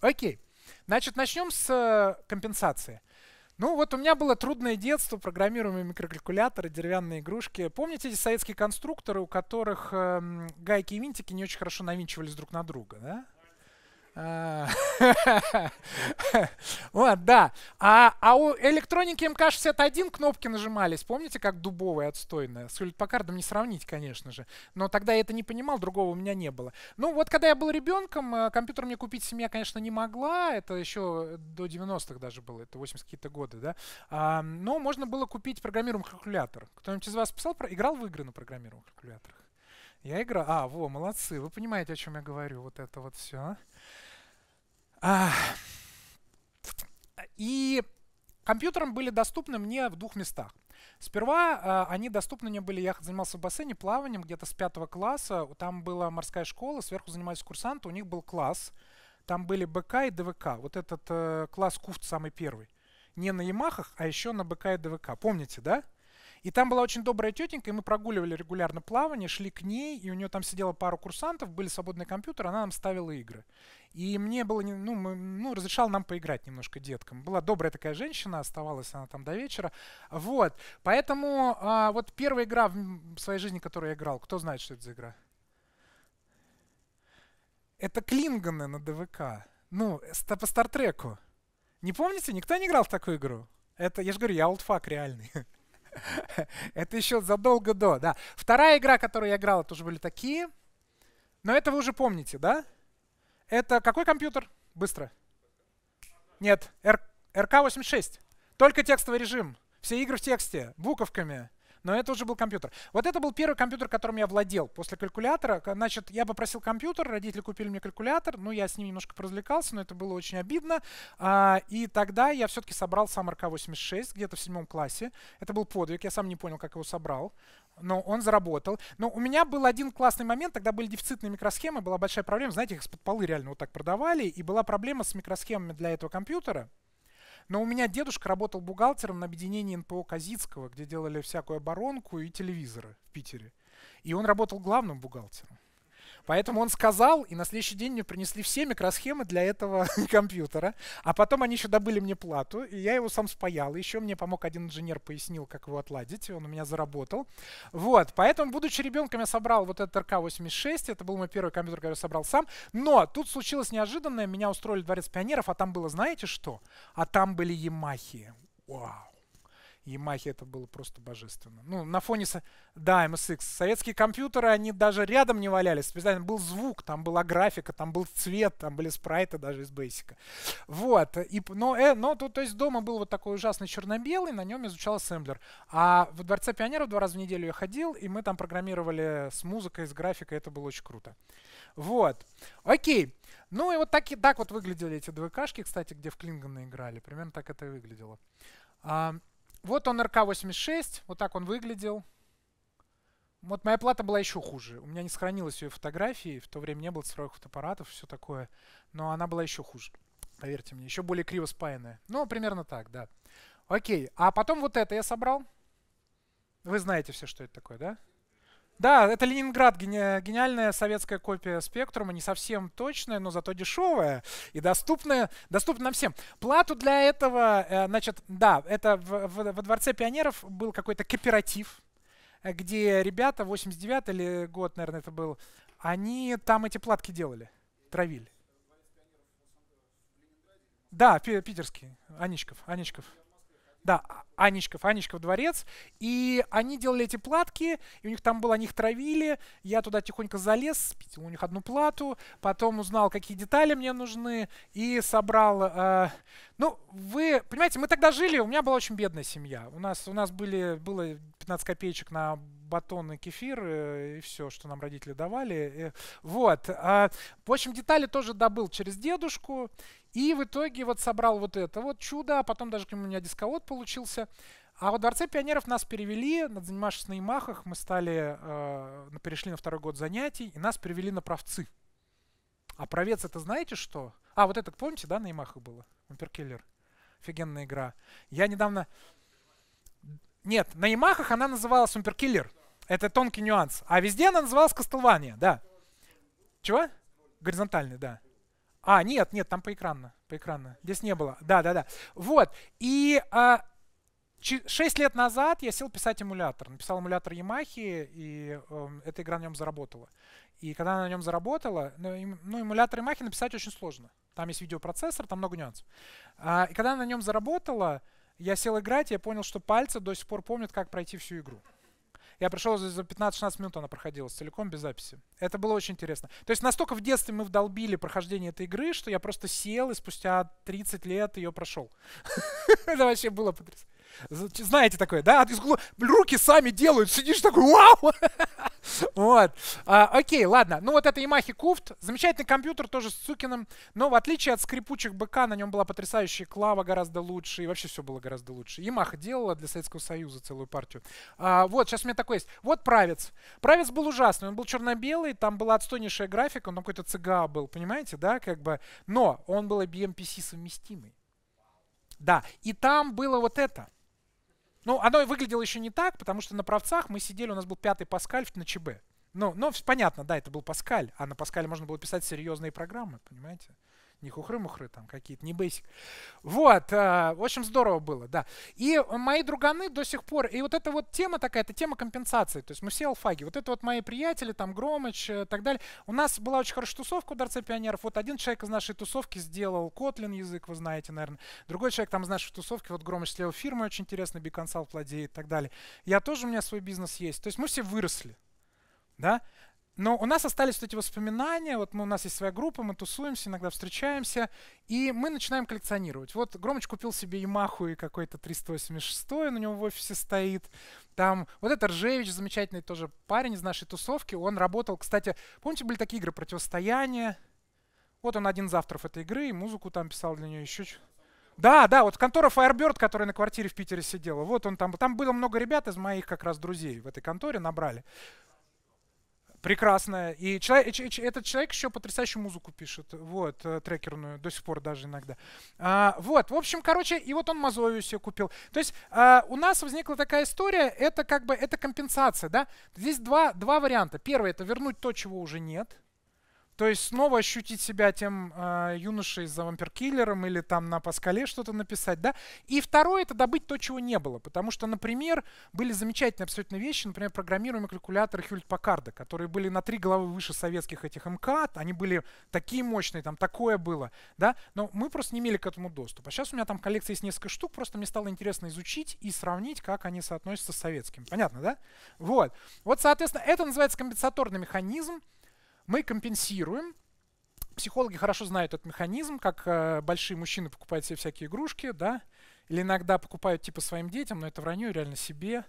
Speaker 1: Окей. Значит, начнем с э, компенсации. Ну, вот у меня было трудное детство, программируемые микрокалькуляторы, деревянные игрушки. Помните эти советские конструкторы, у которых э, гайки и винтики не очень хорошо навинчивались друг на друга, да? А. Вот, да. А, а у электроники МК-61 кнопки нажимались, помните, как дубовая, отстойная? С Паккардом не сравнить, конечно же. Но тогда я это не понимал, другого у меня не было. Ну, вот когда я был ребенком, э, компьютер мне купить семья, конечно, не могла. Это еще до 90-х даже было, это 80 какие-то годы, да. А, но можно было купить программируемый калькулятор. Кто-нибудь из вас писал, играл в игры на программируемых калькуляторах? Я играл. А, во, молодцы. Вы понимаете, о чем я говорю. Вот это вот все. И компьютерам были доступны мне в двух местах. Сперва э, они доступны мне были, я занимался в бассейне плаванием где-то с пятого класса, там была морская школа, сверху занимались курсанты, у них был класс, там были БК и ДВК, вот этот э, класс Куфт самый первый. Не на Ямахах, а еще на БК и ДВК, помните, да? И там была очень добрая тетенька, и мы прогуливали регулярно плавание, шли к ней, и у нее там сидела пару курсантов, были свободные компьютеры, она нам ставила игры. И мне было, ну, мы, ну, разрешал нам поиграть немножко деткам. Была добрая такая женщина, оставалась она там до вечера. Вот, поэтому а, вот первая игра в своей жизни, которую я играл, кто знает, что это за игра? Это Клинганы на ДВК. Ну, по Стартреку. Не помните? Никто не играл в такую игру? Это, я же говорю, я олдфак реальный. Это еще задолго до, да. Вторая игра, которую я играл, тоже были такие. Но это вы уже помните, да? Это какой компьютер? Быстро. Нет, РК-86. Только текстовый режим. Все игры в тексте, буковками. Но это уже был компьютер. Вот это был первый компьютер, которым я владел после калькулятора. Значит, я попросил компьютер, родители купили мне калькулятор. Ну, я с ним немножко поразвлекался, но это было очень обидно. А, и тогда я все-таки собрал сам РК-86 где-то в седьмом классе. Это был подвиг, я сам не понял, как его собрал но он заработал. Но у меня был один классный момент, тогда были дефицитные микросхемы, была большая проблема, знаете, их из-под полы реально вот так продавали, и была проблема с микросхемами для этого компьютера, но у меня дедушка работал бухгалтером на объединении НПО Казицкого, где делали всякую оборонку и телевизоры в Питере. И он работал главным бухгалтером. Поэтому он сказал, и на следующий день мне принесли все микросхемы для этого компьютера. А потом они еще добыли мне плату, и я его сам спаял. Еще мне помог один инженер, пояснил, как его отладить, и он у меня заработал. Вот, поэтому, будучи ребенком, я собрал вот этот РК-86, это был мой первый компьютер, который я собрал сам. Но тут случилось неожиданное, меня устроили Дворец пионеров, а там было, знаете что? А там были Ямахи. Вау. Yamaha это было просто божественно. Ну, на фоне... Да, MSX. Советские компьютеры, они даже рядом не валялись. Специально был звук, там была графика, там был цвет, там были спрайты даже из Basic. Вот. И, но э, но то, то есть дома был вот такой ужасный черно-белый, на нем изучал ассемблер. А в Дворце пионеров два раза в неделю я ходил, и мы там программировали с музыкой, с графикой. Это было очень круто. Вот. Окей. Ну и вот так, и, так вот выглядели эти двойкашки, кстати, где в Клингана играли. Примерно так это и выглядело. А, вот он РК-86, вот так он выглядел. Вот моя плата была еще хуже. У меня не сохранилось ее фотографии, в то время не было цифровых фотоаппаратов, все такое. Но она была еще хуже, поверьте мне, еще более криво спаянная. Ну, примерно так, да. Окей, а потом вот это я собрал. Вы знаете все, что это такое, да? Да, это Ленинград, гени гениальная советская копия Спектрума, не совсем точная, но зато дешевая и доступная, доступна нам всем. Плату для этого, э, значит, да, это в, в, во Дворце пионеров был какой-то кооператив, э, где ребята, 89 или год, наверное, это был, они там эти платки делали, травили. Да, питерский, Аничков, Аничков. Да, а Анечков, Анечков дворец. И они делали эти платки, и у них там было, они их травили. Я туда тихонько залез, у них одну плату, потом узнал, какие детали мне нужны, и собрал... Э, ну, вы понимаете, мы тогда жили, у меня была очень бедная семья. У нас, у нас были, было 15 копеечек на батон и кефир, э, и все, что нам родители давали. Э, вот. А, в общем, детали тоже добыл через дедушку. И в итоге вот собрал вот это вот чудо, а потом даже у меня дисковод получился. А во Дворце пионеров нас перевели, занимавшись на имахах, мы стали, э, перешли на второй год занятий, и нас перевели на правцы. А правец это знаете что? А, вот этот, помните, да, на имахах было? Умперкиллер. Офигенная игра. Я недавно... Нет, на имахах она называлась Умперкиллер. Это тонкий нюанс. А везде она называлась Кастлвания, да. Чего? Горизонтальный, да. А, нет, нет, там поэкранно, поэкранно. Здесь не было. Да, да, да. Вот. И а, 6 лет назад я сел писать эмулятор. Написал эмулятор Yamaha, и э, эта игра на нем заработала. И когда она на нем заработала, ну, им, ну эмулятор Yamaha написать очень сложно. Там есть видеопроцессор, там много нюансов. А, и когда она на нем заработала, я сел играть, и я понял, что пальцы до сих пор помнят, как пройти всю игру. Я пришел за 15-16 минут, она проходилась целиком без записи. Это было очень интересно. То есть настолько в детстве мы вдолбили прохождение этой игры, что я просто сел и спустя 30 лет ее прошел. Это вообще было потрясающе. Знаете такое, да? Руки сами делают, сидишь такой, вау! Вот. А, окей, ладно. Ну вот это Yamaha Куфт. Замечательный компьютер, тоже с цукиным Но в отличие от скрипучих БК, на нем была потрясающая клава гораздо лучше. И вообще все было гораздо лучше. Yamaha делала для Советского Союза целую партию. А, вот, сейчас у меня такой есть. Вот Правец. Правец был ужасный. Он был черно-белый, там была отстойнейшая графика, он какой-то ЦГА был, понимаете, да? Как бы. Но он был IBM PC совместимый. Да, и там было вот это – ну, оно выглядело еще не так, потому что на правцах мы сидели, у нас был пятый Паскаль на ЧБ. Ну, ну, понятно, да, это был Паскаль, а на Паскале можно было писать серьезные программы, понимаете? не хухры-мухры там какие-то, не бейсик. Вот, э, в общем, здорово было, да. И мои друганы до сих пор, и вот эта вот тема такая, это тема компенсации, то есть мы все алфаги. Вот это вот мои приятели, там Громыч и э, так далее. У нас была очень хорошая тусовка ударца пионеров. Вот один человек из нашей тусовки сделал Котлин язык, вы знаете, наверное. Другой человек там из нашей тусовки, вот Громыч сделал фирмы очень интересно, Биконсалт владеет и так далее. Я тоже, у меня свой бизнес есть. То есть мы все выросли. Да? Но у нас остались вот эти воспоминания. Вот мы, у нас есть своя группа, мы тусуемся, иногда встречаемся. И мы начинаем коллекционировать. Вот Громыч купил себе Yamaha и какой-то 386, он у него в офисе стоит. Там вот это Ржевич, замечательный тоже парень из нашей тусовки. Он работал, кстати, помните, были такие игры «Противостояние»? Вот он один из авторов этой игры, и музыку там писал для нее еще да, да, вот контора Firebird, которая на квартире в Питере сидела. Вот он там. Там было много ребят из моих как раз друзей в этой конторе набрали прекрасная И человек, этот человек еще потрясающую музыку пишет. Вот, э, трекерную, до сих пор даже иногда. А, вот, в общем, короче, и вот он Мазовию себе купил. То есть а, у нас возникла такая история, это как бы, это компенсация, да? Здесь два, два варианта. Первый — это вернуть то, чего уже нет — то есть снова ощутить себя тем э, юношей за вампир-киллером или там на Паскале что-то написать, да. И второе — это добыть то, чего не было. Потому что, например, были замечательные абсолютно вещи, например, программируемые калькуляторы Хюльт-Паккарда, которые были на три головы выше советских этих МК, они были такие мощные, там такое было, да. Но мы просто не имели к этому доступа. сейчас у меня там коллекция есть несколько штук, просто мне стало интересно изучить и сравнить, как они соотносятся с советскими. Понятно, да? Вот. Вот, соответственно, это называется компенсаторный механизм мы компенсируем. Психологи хорошо знают этот механизм, как э, большие мужчины покупают себе всякие игрушки, да, или иногда покупают типа своим детям, но это вранье, реально себе.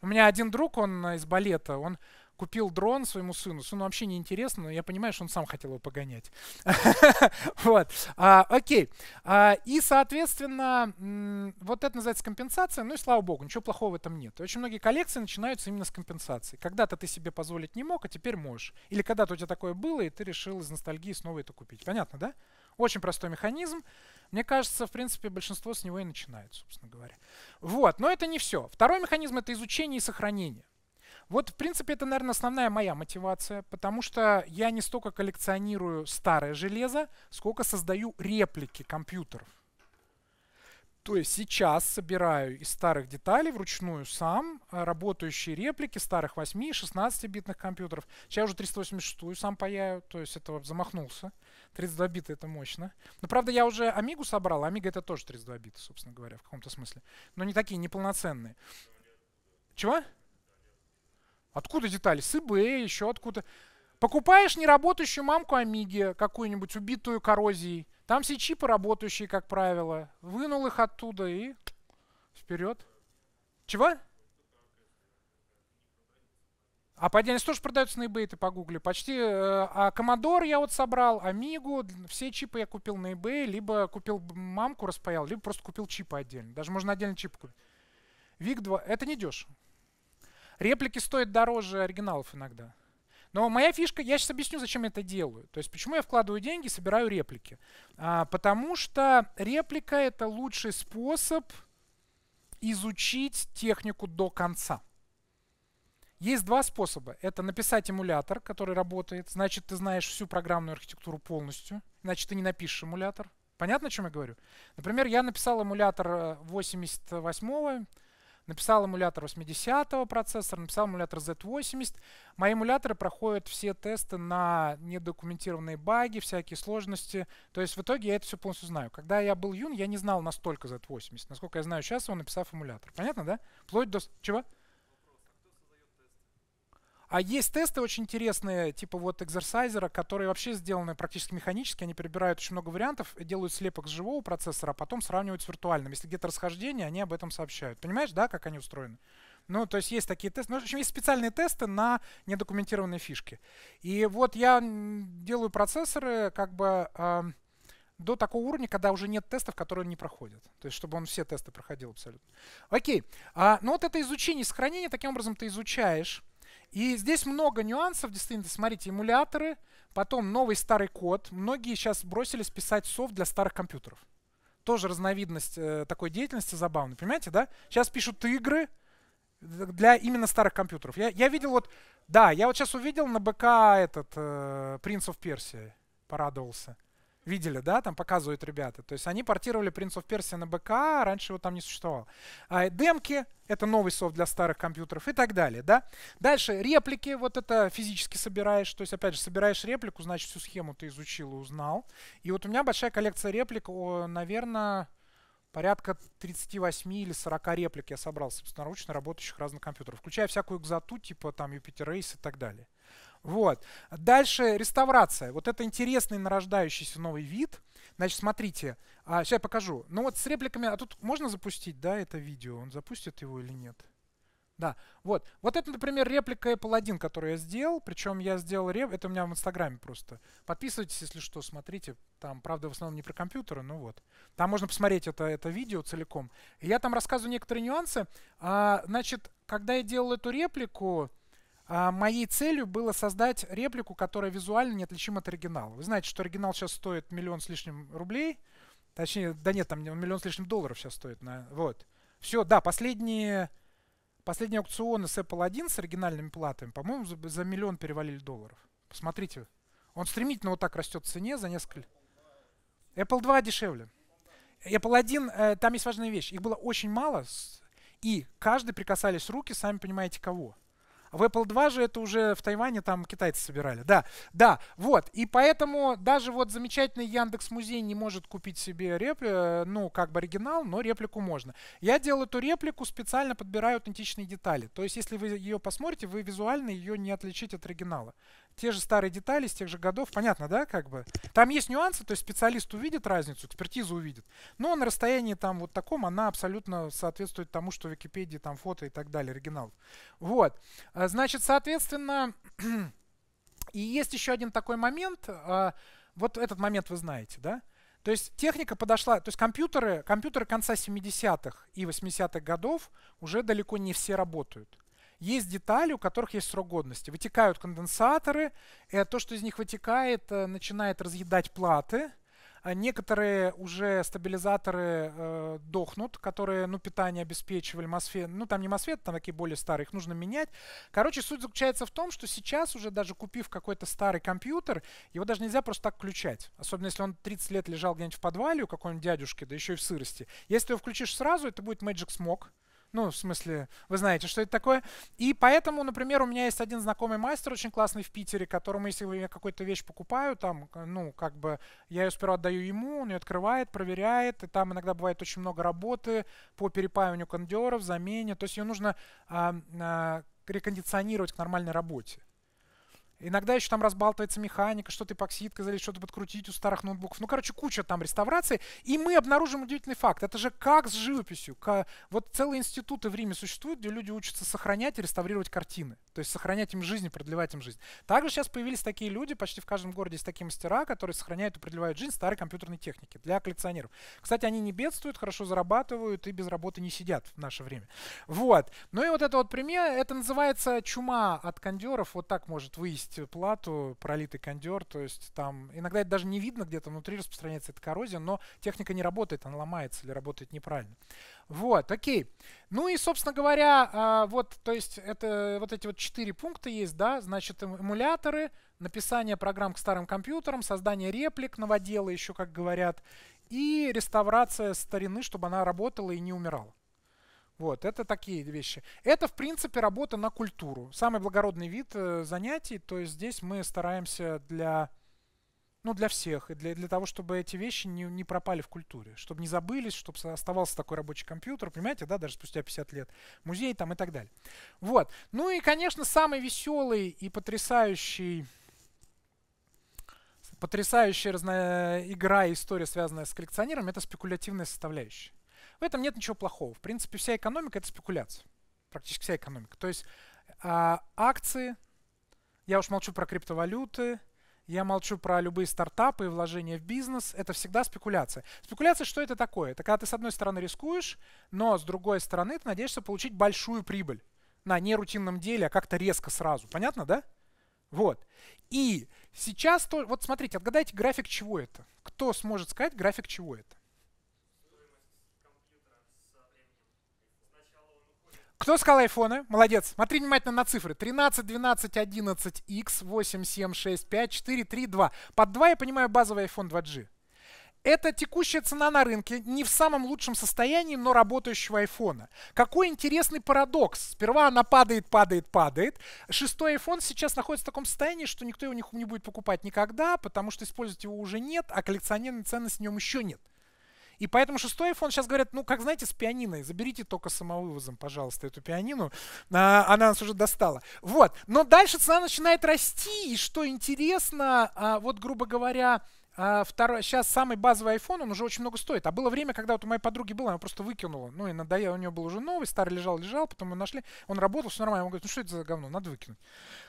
Speaker 1: У меня один друг, он э, из балета, он купил дрон своему сыну. Сыну вообще не интересно, но я понимаю, что он сам хотел его погонять. Вот. А, окей. А, и, соответственно, вот это называется компенсация. Ну и слава богу, ничего плохого в этом нет. Очень многие коллекции начинаются именно с компенсации. Когда-то ты себе позволить не мог, а теперь можешь. Или когда-то у тебя такое было, и ты решил из ностальгии снова это купить. Понятно, да? Очень простой механизм. Мне кажется, в принципе, большинство с него и начинает, собственно говоря. Вот, но это не все. Второй механизм — это изучение и сохранение. Вот, в принципе, это, наверное, основная моя мотивация, потому что я не столько коллекционирую старое железо, сколько создаю реплики компьютеров. То есть сейчас собираю из старых деталей вручную сам э, работающие реплики старых 8 и 16-битных компьютеров. Сейчас уже 386-ю сам паяю, то есть это замахнулся. 32 бита это мощно. Но правда я уже Амигу собрал, Амига это тоже 32 бита, собственно говоря, в каком-то смысле. Но не такие, неполноценные. Чего? Откуда детали? С eBay, еще откуда. Покупаешь неработающую мамку Амиги, какую-нибудь убитую коррозией. Там все чипы работающие, как правило. Вынул их оттуда и вперед. Чего? А по отдельности тоже продаются на eBay, ты погугли. Почти э, а Commodore я вот собрал, Амигу, все чипы я купил на eBay, либо купил мамку распаял, либо просто купил чипы отдельно. Даже можно отдельно чип купить. Вик 2, это не дешево. Реплики стоят дороже оригиналов иногда. Но моя фишка, я сейчас объясню, зачем я это делаю. То есть почему я вкладываю деньги и собираю реплики. А, потому что реплика — это лучший способ изучить технику до конца. Есть два способа. Это написать эмулятор, который работает. Значит, ты знаешь всю программную архитектуру полностью. Значит, ты не напишешь эмулятор. Понятно, о чем я говорю? Например, я написал эмулятор 88 го Написал эмулятор 80-го процессора, написал эмулятор Z80. Мои эмуляторы проходят все тесты на недокументированные баги, всякие сложности. То есть в итоге я это все полностью знаю. Когда я был юн, я не знал настолько Z80, насколько я знаю сейчас его, написав эмулятор. Понятно, да? Вплоть до... Чего? А есть тесты очень интересные, типа вот экзерсайзера, которые вообще сделаны практически механически, они перебирают очень много вариантов, делают слепок с живого процессора, а потом сравнивают с виртуальным. Если где-то расхождение, они об этом сообщают. Понимаешь, да, как они устроены? Ну, то есть есть такие тесты. Ну, в общем, есть специальные тесты на недокументированные фишки. И вот я делаю процессоры как бы э, до такого уровня, когда уже нет тестов, которые не проходят. То есть, чтобы он все тесты проходил абсолютно. Окей. А, ну, вот это изучение, сохранение, таким образом ты изучаешь и здесь много нюансов, действительно, смотрите, эмуляторы, потом новый старый код. Многие сейчас бросились писать софт для старых компьютеров. Тоже разновидность э, такой деятельности забавная, понимаете, да? Сейчас пишут игры для именно старых компьютеров. Я, я видел вот, да, я вот сейчас увидел на БК этот э, Prince of Persia, порадовался. Видели, да, там показывают ребята. То есть они портировали Prince of Persia на БК, а раньше его там не существовало. А демки — это новый софт для старых компьютеров и так далее, да. Дальше реплики, вот это физически собираешь. То есть, опять же, собираешь реплику, значит, всю схему ты изучил и узнал. И вот у меня большая коллекция реплик, о, наверное, порядка 38 или 40 реплик я собрал собственноручно работающих разных компьютеров, включая всякую экзоту, типа там Юпитер Рейс и так далее. Вот. Дальше реставрация. Вот это интересный нарождающийся новый вид. Значит, смотрите. А, сейчас я покажу. Ну вот с репликами... А тут можно запустить, да, это видео? Он запустит его или нет? Да, вот. Вот это, например, реплика Apple 1, которую я сделал. Причем я сделал реп... Это у меня в Инстаграме просто. Подписывайтесь, если что, смотрите. Там, правда, в основном не про компьютеры, но вот. Там можно посмотреть это, это видео целиком. И я там рассказываю некоторые нюансы. А, значит, когда я делал эту реплику, а, моей целью было создать реплику, которая визуально неотличима от оригинала. Вы знаете, что оригинал сейчас стоит миллион с лишним рублей. Точнее, да нет, там миллион с лишним долларов сейчас стоит. На, вот. Все, да, последние, последние аукционы с Apple 1 с оригинальными платами, по-моему, за, за миллион перевалили долларов. Посмотрите. Он стремительно вот так растет в цене за несколько... Apple 2 дешевле. Apple 1, э, там есть важная вещь. Их было очень мало, и каждый прикасались руки, сами понимаете, кого. В Apple 2 же это уже в Тайване там китайцы собирали. Да, да, вот. И поэтому даже вот замечательный Яндекс Музей не может купить себе реплику, э, ну, как бы оригинал, но реплику можно. Я делаю эту реплику, специально подбираю аутентичные детали. То есть, если вы ее посмотрите, вы визуально ее не отличите от оригинала те же старые детали с тех же годов, понятно, да, как бы? Там есть нюансы, то есть специалист увидит разницу, экспертиза увидит, но на расстоянии там вот таком она абсолютно соответствует тому, что в Википедии там фото и так далее, оригинал. Вот, а, значит, соответственно, и есть еще один такой момент, а, вот этот момент вы знаете, да? То есть техника подошла, то есть компьютеры, компьютеры конца 70-х и 80-х годов уже далеко не все работают есть детали, у которых есть срок годности. Вытекают конденсаторы, э, то, что из них вытекает, э, начинает разъедать платы. А некоторые уже стабилизаторы э, дохнут, которые ну, питание обеспечивали, Мосфет, ну там не Мосфет, там такие более старые, их нужно менять. Короче, суть заключается в том, что сейчас уже даже купив какой-то старый компьютер, его даже нельзя просто так включать. Особенно если он 30 лет лежал где-нибудь в подвале у какого-нибудь дядюшки, да еще и в сырости. Если его включишь сразу, это будет Magic Smoke, ну, в смысле, вы знаете, что это такое. И поэтому, например, у меня есть один знакомый мастер очень классный в Питере, которому, если я какую-то вещь покупаю, там, ну, как бы, я ее сперва отдаю ему, он ее открывает, проверяет, и там иногда бывает очень много работы по перепаиванию кондеров, замене. То есть ее нужно а, а, рекондиционировать к нормальной работе. Иногда еще там разбалтывается механика, что-то эпоксидка залезть, что-то подкрутить у старых ноутбуков. Ну, короче, куча там реставраций. И мы обнаружим удивительный факт. Это же как с живописью. Вот целые институты в Риме существуют, где люди учатся сохранять и реставрировать картины. То есть сохранять им жизнь продлевать им жизнь. Также сейчас появились такие люди, почти в каждом городе есть такие мастера, которые сохраняют и продлевают жизнь старой компьютерной техники для коллекционеров. Кстати, они не бедствуют, хорошо зарабатывают и без работы не сидят в наше время. Вот. Ну и вот это вот пример, это называется чума от кондеров. Вот так может вывести плату пролитый кондер. То есть там иногда это даже не видно где-то внутри распространяется эта коррозия, но техника не работает, она ломается или работает неправильно. Вот, окей. Ну и, собственно говоря, а, вот, то есть это, вот эти вот четыре пункта есть, да, значит, эм, эмуляторы, написание программ к старым компьютерам, создание реплик, новодела еще, как говорят, и реставрация старины, чтобы она работала и не умирала. Вот, это такие вещи. Это, в принципе, работа на культуру. Самый благородный вид э, занятий, то есть здесь мы стараемся для ну, для всех, и для, для того, чтобы эти вещи не, не пропали в культуре, чтобы не забылись, чтобы оставался такой рабочий компьютер, понимаете, да, даже спустя 50 лет, музей там и так далее. Вот. Ну и, конечно, самый веселый и потрясающий потрясающая разно... игра и история, связанная с коллекционером, это спекулятивная составляющая. В этом нет ничего плохого. В принципе, вся экономика — это спекуляция. Практически вся экономика. То есть а, акции, я уж молчу про криптовалюты, я молчу про любые стартапы и вложения в бизнес. Это всегда спекуляция. Спекуляция, что это такое? Это когда ты с одной стороны рискуешь, но с другой стороны ты надеешься получить большую прибыль на нерутинном деле, а как-то резко сразу. Понятно, да? Вот. И сейчас, то, вот смотрите, отгадайте график чего это. Кто сможет сказать график чего это? Кто сказал айфоны? Молодец. Смотри внимательно на цифры. 13, 12, 11, X, 8, 7, 6, 5, 4, 3, 2. Под 2 я понимаю базовый iPhone 2G. Это текущая цена на рынке не в самом лучшем состоянии, но работающего айфона. Какой интересный парадокс. Сперва она падает, падает, падает. Шестой iPhone сейчас находится в таком состоянии, что никто его не будет покупать никогда, потому что использовать его уже нет, а коллекционерной ценности в нем еще нет. И поэтому шестой iPhone сейчас говорят, ну, как знаете, с пианиной, заберите только самовывозом, пожалуйста, эту пианину. А, она нас уже достала. Вот. Но дальше цена начинает расти, и что интересно, а, вот, грубо говоря, а, второй, сейчас самый базовый iPhone, он уже очень много стоит. А было время, когда вот у моей подруги было, она просто выкинула. Ну и надоело, у нее был уже новый, старый лежал, лежал, потом мы нашли. Он работал, все нормально. Он говорит, ну что это за говно, надо выкинуть.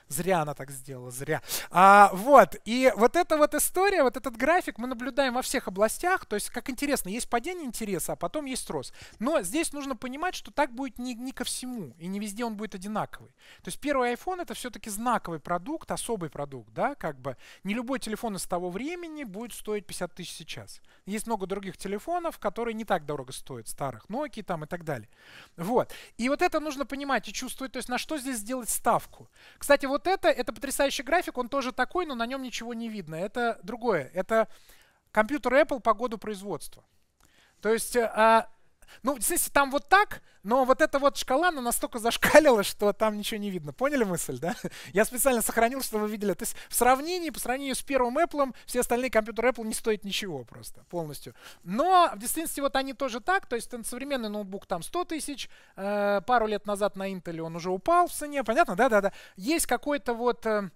Speaker 1: Зря она так сделала, зря. А, вот, и вот эта вот история, вот этот график мы наблюдаем во всех областях. То есть, как интересно, есть падение интереса, а потом есть рост. Но здесь нужно понимать, что так будет не, не ко всему, и не везде он будет одинаковый. То есть первый iPhone это все-таки знаковый продукт, особый продукт, да, как бы. Не любой телефон из того времени будет будет стоить 50 тысяч сейчас. Есть много других телефонов, которые не так дорого стоят, старых, Nokia там и так далее. Вот. И вот это нужно понимать и чувствовать, то есть на что здесь сделать ставку. Кстати, вот это, это потрясающий график, он тоже такой, но на нем ничего не видно. Это другое. Это компьютер Apple по году производства. То есть а, ну, в действительности, там вот так, но вот эта вот шкала, она настолько зашкалила, что там ничего не видно. Поняли мысль, да? Я специально сохранил, чтобы вы видели. То есть в сравнении, по сравнению с первым Apple, все остальные компьютеры Apple не стоят ничего просто полностью. Но в действительности вот они тоже так. То есть современный ноутбук там 100 тысяч, э, пару лет назад на Intel он уже упал в цене. Понятно? Да-да-да. Есть какой-то вот... Э,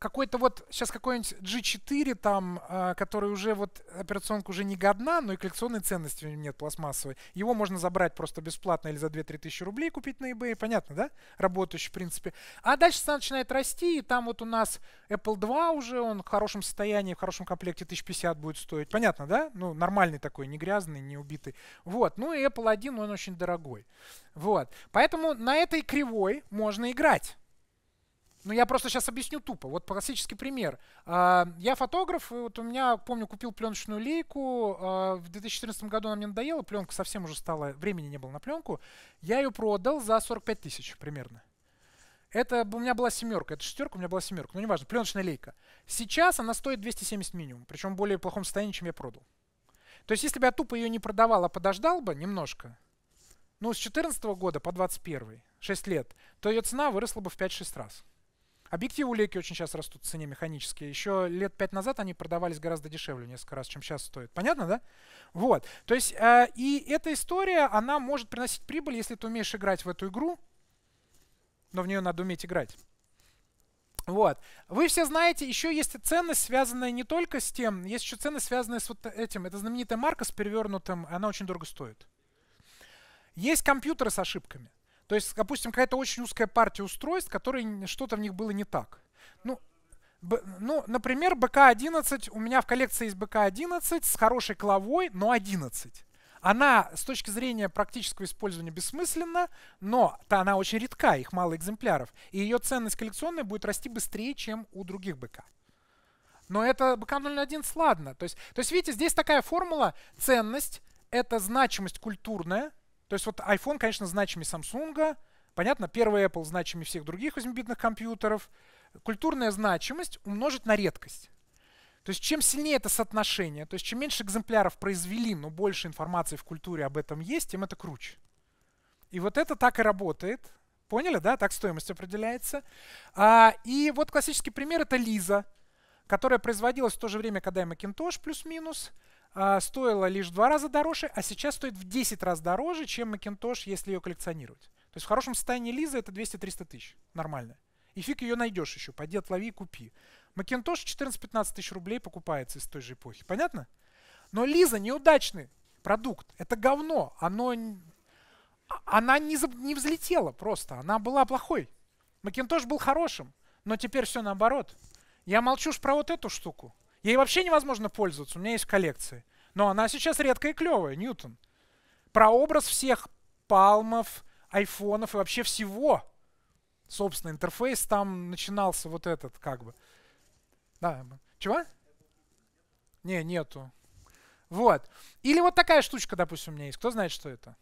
Speaker 1: какой-то вот сейчас какой-нибудь G4 там, а, который уже вот операционка уже не годна, но и коллекционной ценности у него нет пластмассовой. Его можно забрать просто бесплатно или за 2-3 тысячи рублей купить на eBay, понятно, да? Работающий, в принципе. А дальше цена начинает расти, и там вот у нас Apple 2 уже, он в хорошем состоянии, в хорошем комплекте 1050 будет стоить. Понятно, да? Ну, нормальный такой, не грязный, не убитый. Вот. Ну и Apple 1, он очень дорогой. Вот. Поэтому на этой кривой можно играть. Ну, я просто сейчас объясню тупо. Вот классический пример. А, я фотограф, вот у меня, помню, купил пленочную лейку. А, в 2014 году она мне надоела, пленка совсем уже стала, времени не было на пленку. Я ее продал за 45 тысяч примерно. Это у меня была семерка, это шестерка, у меня была семерка. Ну, неважно, пленочная лейка. Сейчас она стоит 270 минимум, причем в более плохом состоянии, чем я продал. То есть, если бы я тупо ее не продавал, а подождал бы немножко, ну, с 2014 года по 2021, 6 лет, то ее цена выросла бы в 5-6 раз. Объективы у Леки очень сейчас растут в цене механические. Еще лет пять назад они продавались гораздо дешевле несколько раз, чем сейчас стоит. Понятно, да? Вот. То есть э, и эта история, она может приносить прибыль, если ты умеешь играть в эту игру, но в нее надо уметь играть. Вот. Вы все знаете, еще есть ценность, связанная не только с тем, есть еще ценность, связанная с вот этим. Это знаменитая марка с перевернутым, она очень дорого стоит. Есть компьютеры с ошибками. То есть, допустим, какая-то очень узкая партия устройств, которые что-то в них было не так. Ну, Б, ну, например, БК-11, у меня в коллекции есть БК-11 с хорошей клавой, но 11. Она с точки зрения практического использования бессмысленна, но -то она очень редка, их мало экземпляров. И ее ценность коллекционная будет расти быстрее, чем у других БК. Но это бк 0.1 ладно. То есть, то есть, видите, здесь такая формула ценность, это значимость культурная, то есть вот iPhone, конечно, значимый Samsung, понятно, первый Apple значимый всех других 8-битных компьютеров. Культурная значимость умножить на редкость. То есть чем сильнее это соотношение, то есть чем меньше экземпляров произвели, но больше информации в культуре об этом есть, тем это круче. И вот это так и работает. Поняли, да? Так стоимость определяется. А, и вот классический пример — это Лиза, которая производилась в то же время, когда и Macintosh плюс-минус — а, стоила лишь в два раза дороже, а сейчас стоит в 10 раз дороже, чем Macintosh, если ее коллекционировать. То есть в хорошем состоянии Лиза это 200-300 тысяч. Нормально. И фиг ее найдешь еще. Пойди отлови и купи. Макинтош 14-15 тысяч рублей покупается из той же эпохи. Понятно? Но Лиза неудачный продукт. Это говно. Оно... А, она не, за... не взлетела просто. Она была плохой. Макинтош был хорошим. Но теперь все наоборот. Я молчу ж про вот эту штуку. Ей вообще невозможно пользоваться, у меня есть в коллекции. Но она сейчас редкая и клевая, Ньютон. про образ всех палмов, айфонов и вообще всего. Собственно, интерфейс там начинался вот этот, как бы. Да. Чего? Не, нету. Вот. Или вот такая штучка, допустим, у меня есть. Кто знает, что это?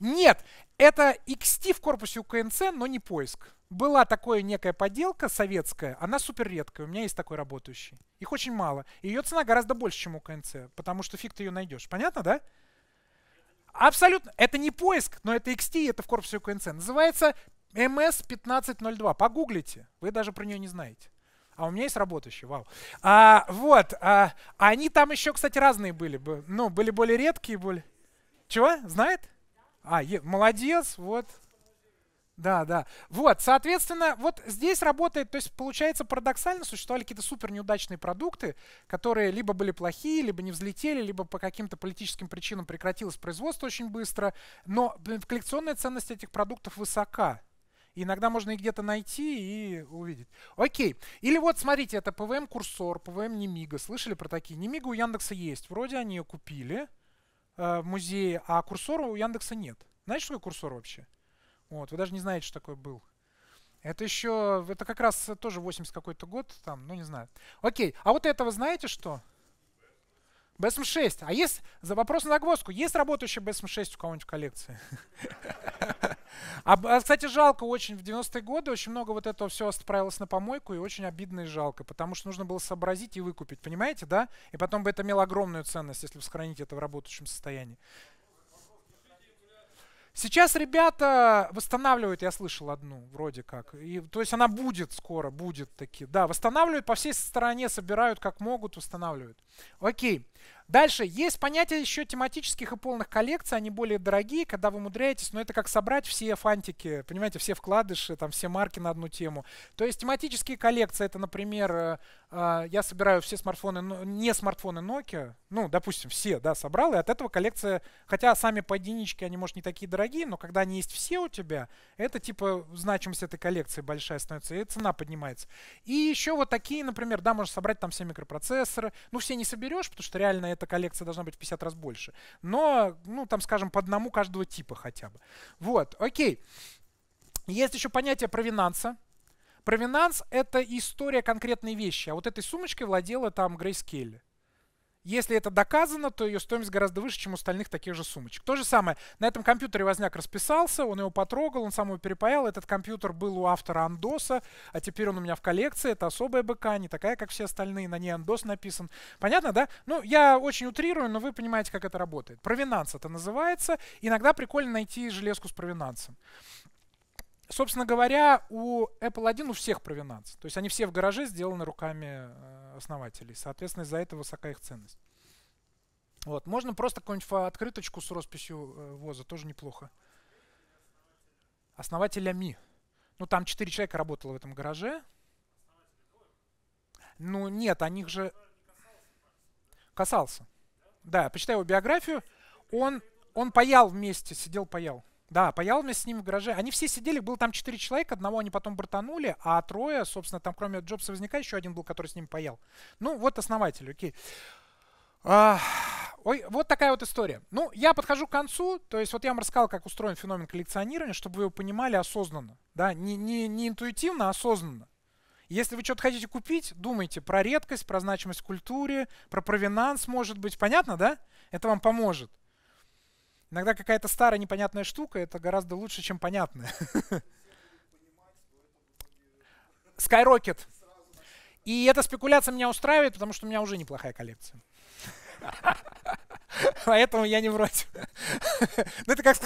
Speaker 1: Нет, это XT в корпусе у КНЦ, но не поиск. Была такая некая поделка советская, она супер редкая, у меня есть такой работающий. Их очень мало. И ее цена гораздо больше, чем у КНЦ, потому что фиг ты ее найдешь. Понятно, да? Абсолютно. Это не поиск, но это XT, это в корпусе у КНЦ. Называется MS1502. Погуглите, вы даже про нее не знаете. А у меня есть работающий, вау. А, вот, а, а они там еще, кстати, разные были. Ну, были более редкие, более... Чего? Знает? А, е, молодец, вот. Да, да. Вот, соответственно, вот здесь работает, то есть получается парадоксально, существовали какие-то супер неудачные продукты, которые либо были плохие, либо не взлетели, либо по каким-то политическим причинам прекратилось производство очень быстро, но коллекционная ценность этих продуктов высока. иногда можно их где-то найти и увидеть. Окей. Или вот, смотрите, это PVM-курсор, PVM-немига. Слышали про такие? Немига у Яндекса есть. Вроде они ее купили. Э, в музее, а курсора у Яндекса нет. Знаете, что такое курсор вообще? Вот, вы даже не знаете, что такое был. Это еще, это как раз тоже 80 какой-то год, там, ну не знаю. Окей, а вот этого знаете что? BSM-6. Эм а есть, за вопрос на гвоздку? есть работающий BSM-6 эм у кого-нибудь в коллекции? А, а, кстати, жалко очень в 90-е годы, очень много вот этого все отправилось на помойку, и очень обидно и жалко, потому что нужно было сообразить и выкупить, понимаете, да? И потом бы это имело огромную ценность, если бы сохранить это в работающем состоянии. Сейчас ребята восстанавливают, я слышал одну, вроде как. И, то есть она будет скоро, будет таки. Да, восстанавливают по всей стороне, собирают как могут, восстанавливают. Окей. Дальше есть понятие еще тематических и полных коллекций, они более дорогие, когда вы умудряетесь, но это как собрать все фантики, понимаете, все вкладыши, там все марки на одну тему. То есть тематические коллекции, это, например, э, а, я собираю все смартфоны, не смартфоны Nokia, ну, допустим, все, да, собрал, и от этого коллекция, хотя сами по единичке они, может, не такие дорогие, но когда они есть все у тебя, это типа значимость этой коллекции большая становится, и цена поднимается. И еще вот такие, например, да, можно собрать там все микропроцессоры, ну, все не соберешь, потому что реально реально эта коллекция должна быть в 50 раз больше. Но, ну, там, скажем, по одному каждого типа хотя бы. Вот, окей. Есть еще понятие провинанса. Провинанс — это история конкретной вещи. А вот этой сумочкой владела там Грейс Келли. Если это доказано, то ее стоимость гораздо выше, чем у остальных таких же сумочек. То же самое. На этом компьютере Возняк расписался, он его потрогал, он сам его перепаял. Этот компьютер был у автора Андоса, а теперь он у меня в коллекции. Это особая БК, не такая, как все остальные. На ней Андос написан. Понятно, да? Ну, я очень утрирую, но вы понимаете, как это работает. Провинанс это называется. Иногда прикольно найти железку с провинансом собственно говоря, у Apple 1 у всех провинанс. То есть они все в гараже сделаны руками э, основателей. Соответственно, из-за этого высока их ценность. Вот. Можно просто какую-нибудь открыточку с росписью э, ВОЗа, тоже неплохо. Основателями. Ну, там четыре человека работало в этом гараже. Ну, нет, о них же... Касался. Да, почитай его биографию. Он, он паял вместе, сидел паял. Да, появились с ним в гараже. Они все сидели, было там 4 человека, одного они потом бортанули, а трое, собственно, там кроме Джобса Возника еще один был, который с ним поел. Ну, вот основатель, окей. А, ой, вот такая вот история. Ну, я подхожу к концу, то есть вот я вам рассказал, как устроен феномен коллекционирования, чтобы вы его понимали осознанно, да, не, не, не интуитивно, а осознанно. Если вы что-то хотите купить, думайте про редкость, про значимость в культуре, про провинанс, может быть. Понятно, да? Это вам поможет. Иногда какая-то старая непонятная штука, это гораздо лучше, чем понятная. Skyrocket. И эта спекуляция меня устраивает, потому что у меня уже неплохая коллекция. Поэтому а я не против. Ну, это как с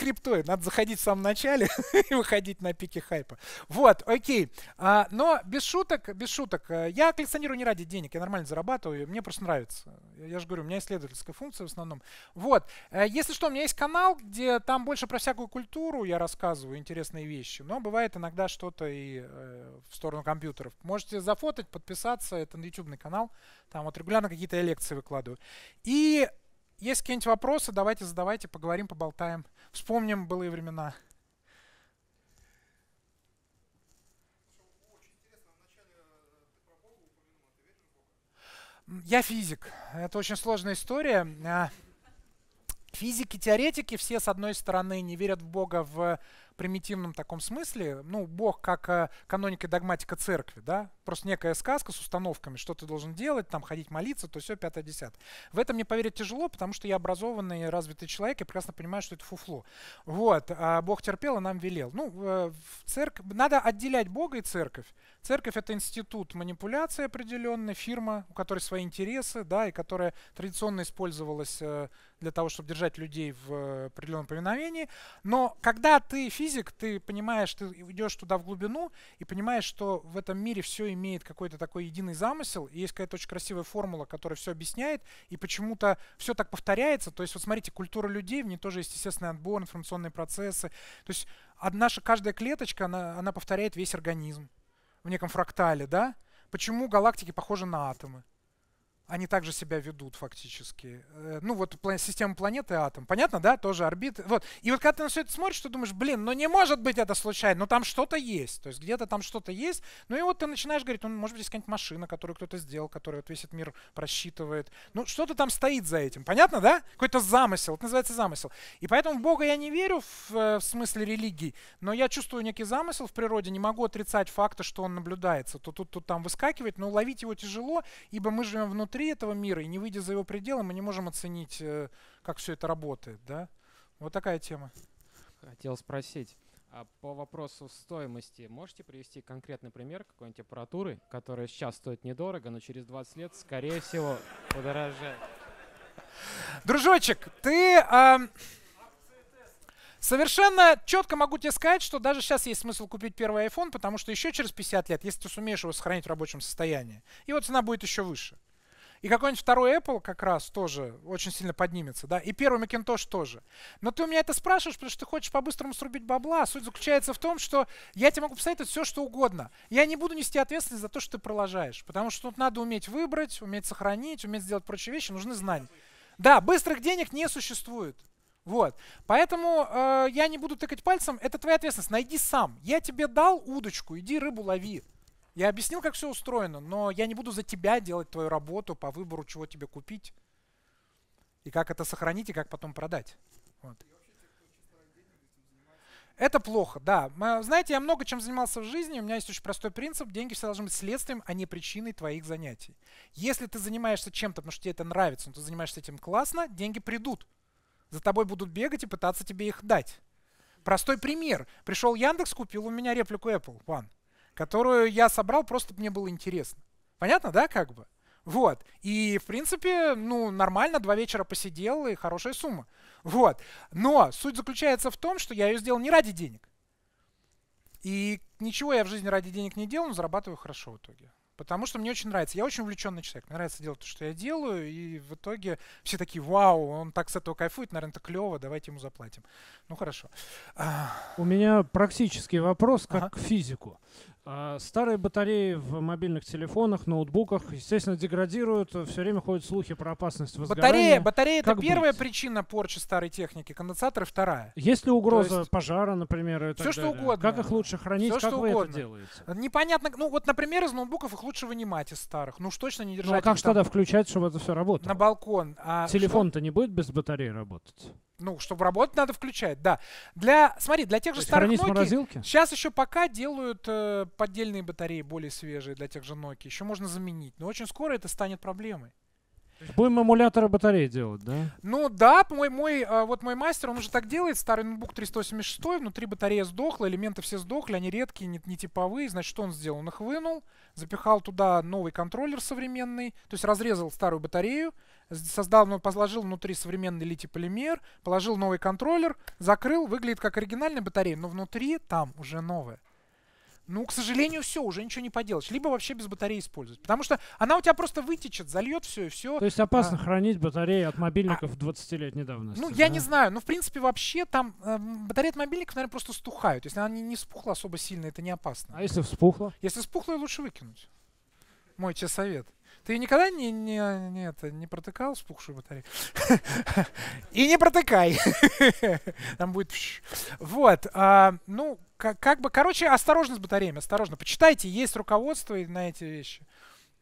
Speaker 1: Надо заходить в самом начале и выходить на пике хайпа. Вот, окей. А, но без шуток, без шуток. Э, я коллекционирую не ради денег. Я нормально зарабатываю. Мне просто нравится. Я, я же говорю, у меня исследовательская функция в основном. Вот. Э, если что, у меня есть канал, где там больше про всякую культуру я рассказываю, интересные вещи. Но бывает иногда что-то и э, в сторону компьютеров. Можете зафотать, подписаться. Это на YouTube канал. Там вот регулярно какие-то лекции выкладываю. И есть какие-нибудь вопросы, давайте задавайте, поговорим, поболтаем. Вспомним былые времена. Я физик. Это очень сложная история. А, Физики-теоретики все, с одной стороны, не верят в Бога в примитивном таком смысле. Ну, Бог как э, каноника и догматика церкви, да? просто некая сказка с установками, что ты должен делать, там ходить молиться, то все, 5-10. В этом мне поверить тяжело, потому что я образованный, развитый человек, и прекрасно понимаю, что это фуфло. Вот, а Бог терпел и нам велел. Ну, в э, церковь, надо отделять Бога и церковь. Церковь — это институт манипуляции определенной, фирма, у которой свои интересы, да, и которая традиционно использовалась э, для того, чтобы держать людей в э, определенном повиновении. Но когда ты физик, ты понимаешь, ты идешь туда в глубину и понимаешь, что в этом мире все имеет какой-то такой единый замысел, и есть какая-то очень красивая формула, которая все объясняет, и почему-то все так повторяется. То есть вот смотрите, культура людей, в ней тоже есть естественный отбор, информационные процессы. То есть наша каждая клеточка, она, она повторяет весь организм в неком фрактале, да? Почему галактики похожи на атомы? они также себя ведут фактически. Э, ну вот система планеты Атом. Понятно, да? Тоже орбиты. Вот. И вот когда ты на все это смотришь, ты думаешь, блин, ну не может быть это случайно, но ну там что-то есть. То есть где-то там что-то есть. Ну и вот ты начинаешь говорить, ну может быть здесь какая-нибудь машина, которую кто-то сделал, которая вот весь этот мир просчитывает. Ну что-то там стоит за этим. Понятно, да? Какой-то замысел. Это называется замысел. И поэтому в Бога я не верю в, э, в смысле религии, но я чувствую некий замысел в природе, не могу отрицать факта, что он наблюдается. То тут, то там выскакивает, но ловить его тяжело, ибо мы живем внутри внутри этого мира и не выйдя за его пределы, мы не можем оценить, э, как все это работает, да? Вот такая тема. Хотел спросить, а по вопросу стоимости, можете привести конкретный пример какой-нибудь аппаратуры, которая сейчас стоит недорого, но через 20 лет, скорее всего, подорожает? Дружочек, ты... А... Совершенно четко могу тебе сказать, что даже сейчас есть смысл купить первый iPhone, потому что еще через 50 лет, если ты сумеешь его сохранить в рабочем состоянии, его цена будет еще выше. И какой-нибудь второй Apple как раз тоже очень сильно поднимется, да, и первый Macintosh тоже. Но ты у меня это спрашиваешь, потому что ты хочешь по-быстрому срубить бабла. А суть заключается в том, что я тебе могу посоветовать все, что угодно. Я не буду нести ответственность за то, что ты проложаешь, потому что тут надо уметь выбрать, уметь сохранить, уметь сделать прочие вещи, нужны знания. Да, быстрых денег не существует. Вот. Поэтому э, я не буду тыкать пальцем. Это твоя ответственность. Найди сам. Я тебе дал удочку, иди рыбу лови. Я объяснил, как все устроено, но я не буду за тебя делать твою работу по выбору, чего тебе купить, и как это сохранить, и как потом продать. Вот. Это плохо, да. Знаете, я много чем занимался в жизни, у меня есть очень простой принцип. Деньги все должны быть следствием, а не причиной твоих занятий. Если ты занимаешься чем-то, потому что тебе это нравится, но ты занимаешься этим классно, деньги придут. За тобой будут бегать и пытаться тебе их дать. Простой пример. Пришел Яндекс, купил у меня реплику Apple One которую я собрал, просто мне было интересно. Понятно, да, как бы? Вот. И, в принципе, ну, нормально, два вечера посидел, и хорошая сумма. Вот. Но суть заключается в том, что я ее сделал не ради денег. И ничего я в жизни ради денег не делал, но зарабатываю хорошо в итоге. Потому что мне очень нравится. Я очень увлеченный человек. Мне нравится делать то, что я делаю. И в итоге все такие, вау, он так с этого кайфует, наверное, это клево, давайте ему заплатим. Ну хорошо. А. У меня практический вопрос, как ага. к физику. А, старые батареи в мобильных телефонах, ноутбуках, естественно, деградируют. Все время ходят слухи про опасность возгорания. Батарея, батарея как это быть? первая причина порчи старой техники, конденсаторы вторая. Есть ли угроза есть... пожара, например, и Все что далее? угодно. Как их лучше хранить, Все, как что вы угодно. это делаете? Непонятно. Ну вот, например, из ноутбуков их лучше вынимать из старых. Ну уж точно не держать. Ну а как же тогда включать, чтобы это все работало? На балкон. А Телефон-то не будет без батареи работать? ну, чтобы работать, надо включать, да. Для, смотри, для тех же старых Nokia сейчас еще пока делают э, поддельные батареи более свежие для тех же Nokia. Еще можно заменить, но очень скоро это станет проблемой. Будем эмуляторы батареи делать, да? Ну да, мой, мой, а, вот мой мастер, он уже так делает, старый ноутбук 386, внутри батарея сдохла, элементы все сдохли, они редкие, не, не типовые, значит, что он сделал? Он их вынул, запихал туда новый контроллер современный, то есть разрезал старую батарею, создал, ну, положил внутри современный литий-полимер, положил новый контроллер, закрыл, выглядит как оригинальная батарея, но внутри там уже новая. Ну, к сожалению, все, уже ничего не поделаешь. Либо вообще без батареи использовать. Потому что она у тебя просто вытечет, зальет все и все. То есть опасно а, хранить батареи от мобильников а, 20 лет недавно. Ну, я не знаю. Ну, в принципе, вообще там э, батареи от мобильников, наверное, просто стухают. Если она не, не спухла особо сильно, это не опасно. А если вспухла? Если вспухла, лучше выкинуть. Мой тебе совет. Ты никогда не, не, не, это, не протыкал спухшую батарею? И не протыкай. Там будет... Вот. А, ну, как бы... Короче, осторожно с батареями, осторожно. Почитайте, есть руководство на эти вещи.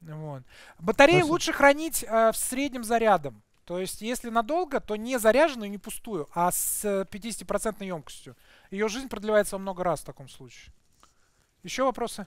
Speaker 1: Вот. Батареи лучше хранить а, в среднем зарядом. То есть, если надолго, то не заряженную, не пустую, а с 50% емкостью. Ее жизнь продлевается во много раз в таком случае. Еще вопросы?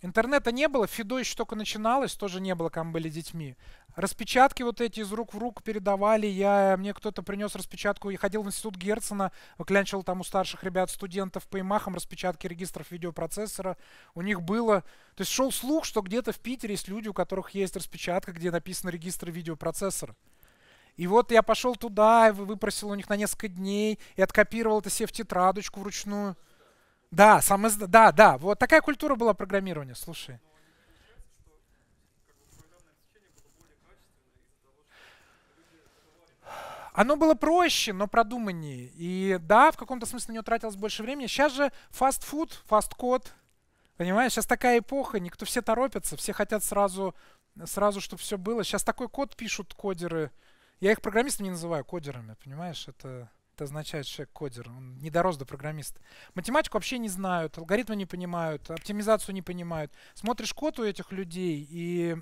Speaker 1: Интернета не было, Фидо еще только начиналось, тоже не было, когда мы были детьми. Распечатки вот эти из рук в руку передавали. Я, мне кто-то принес распечатку. Я ходил в институт Герцена, выклянчивал там у старших ребят, студентов по имахам распечатки регистров видеопроцессора. У них было... То есть шел слух, что где-то в Питере есть люди, у которых есть распечатка, где написано регистр видеопроцессора. И вот я пошел туда, выпросил у них на несколько дней и откопировал это себе в тетрадочку вручную. Да, самоз... да, да. Вот такая культура была программирования, слушай. Оно было проще, но продуманнее. И да, в каком-то смысле на него тратилось больше времени. Сейчас же фастфуд, фасткод. Понимаешь, сейчас такая эпоха, никто все торопятся, все хотят сразу, сразу, чтобы все было. Сейчас такой код пишут кодеры. Я их программистами не называю кодерами, понимаешь? Это это означает шек-кодер, он не дорос до программиста. Математику вообще не знают, алгоритмы не понимают, оптимизацию не понимают. Смотришь код у этих людей, и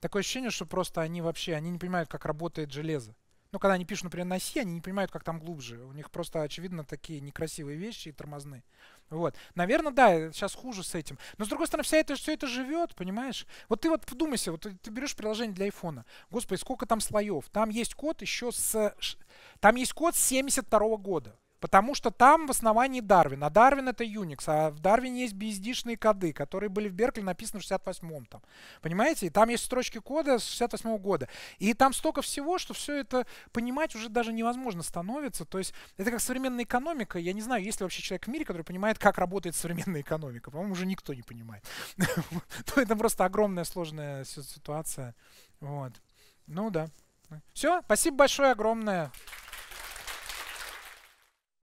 Speaker 1: такое ощущение, что просто они вообще они не понимают, как работает железо ну, когда они пишут, например, на C, они не понимают, как там глубже. У них просто, очевидно, такие некрасивые вещи и тормозны. Вот. Наверное, да, сейчас хуже с этим. Но, с другой стороны, вся это, все это живет, понимаешь? Вот ты вот подумайся, вот ты, берешь приложение для айфона. Господи, сколько там слоев? Там есть код еще с... Там есть код 72 года. Потому что там в основании Дарвин. А Дарвин это Unix. А в Дарвине есть BSD-шные коды, которые были в Беркли написаны в 68-м. Там. Понимаете? И там есть строчки кода с 68-го года. И там столько всего, что все это понимать уже даже невозможно становится. То есть это как современная экономика. Я не знаю, есть ли вообще человек в мире, который понимает, как работает современная экономика. По-моему, уже никто не понимает. То ну, это просто огромная сложная ситуация. Вот. Ну да. Все, спасибо большое, огромное.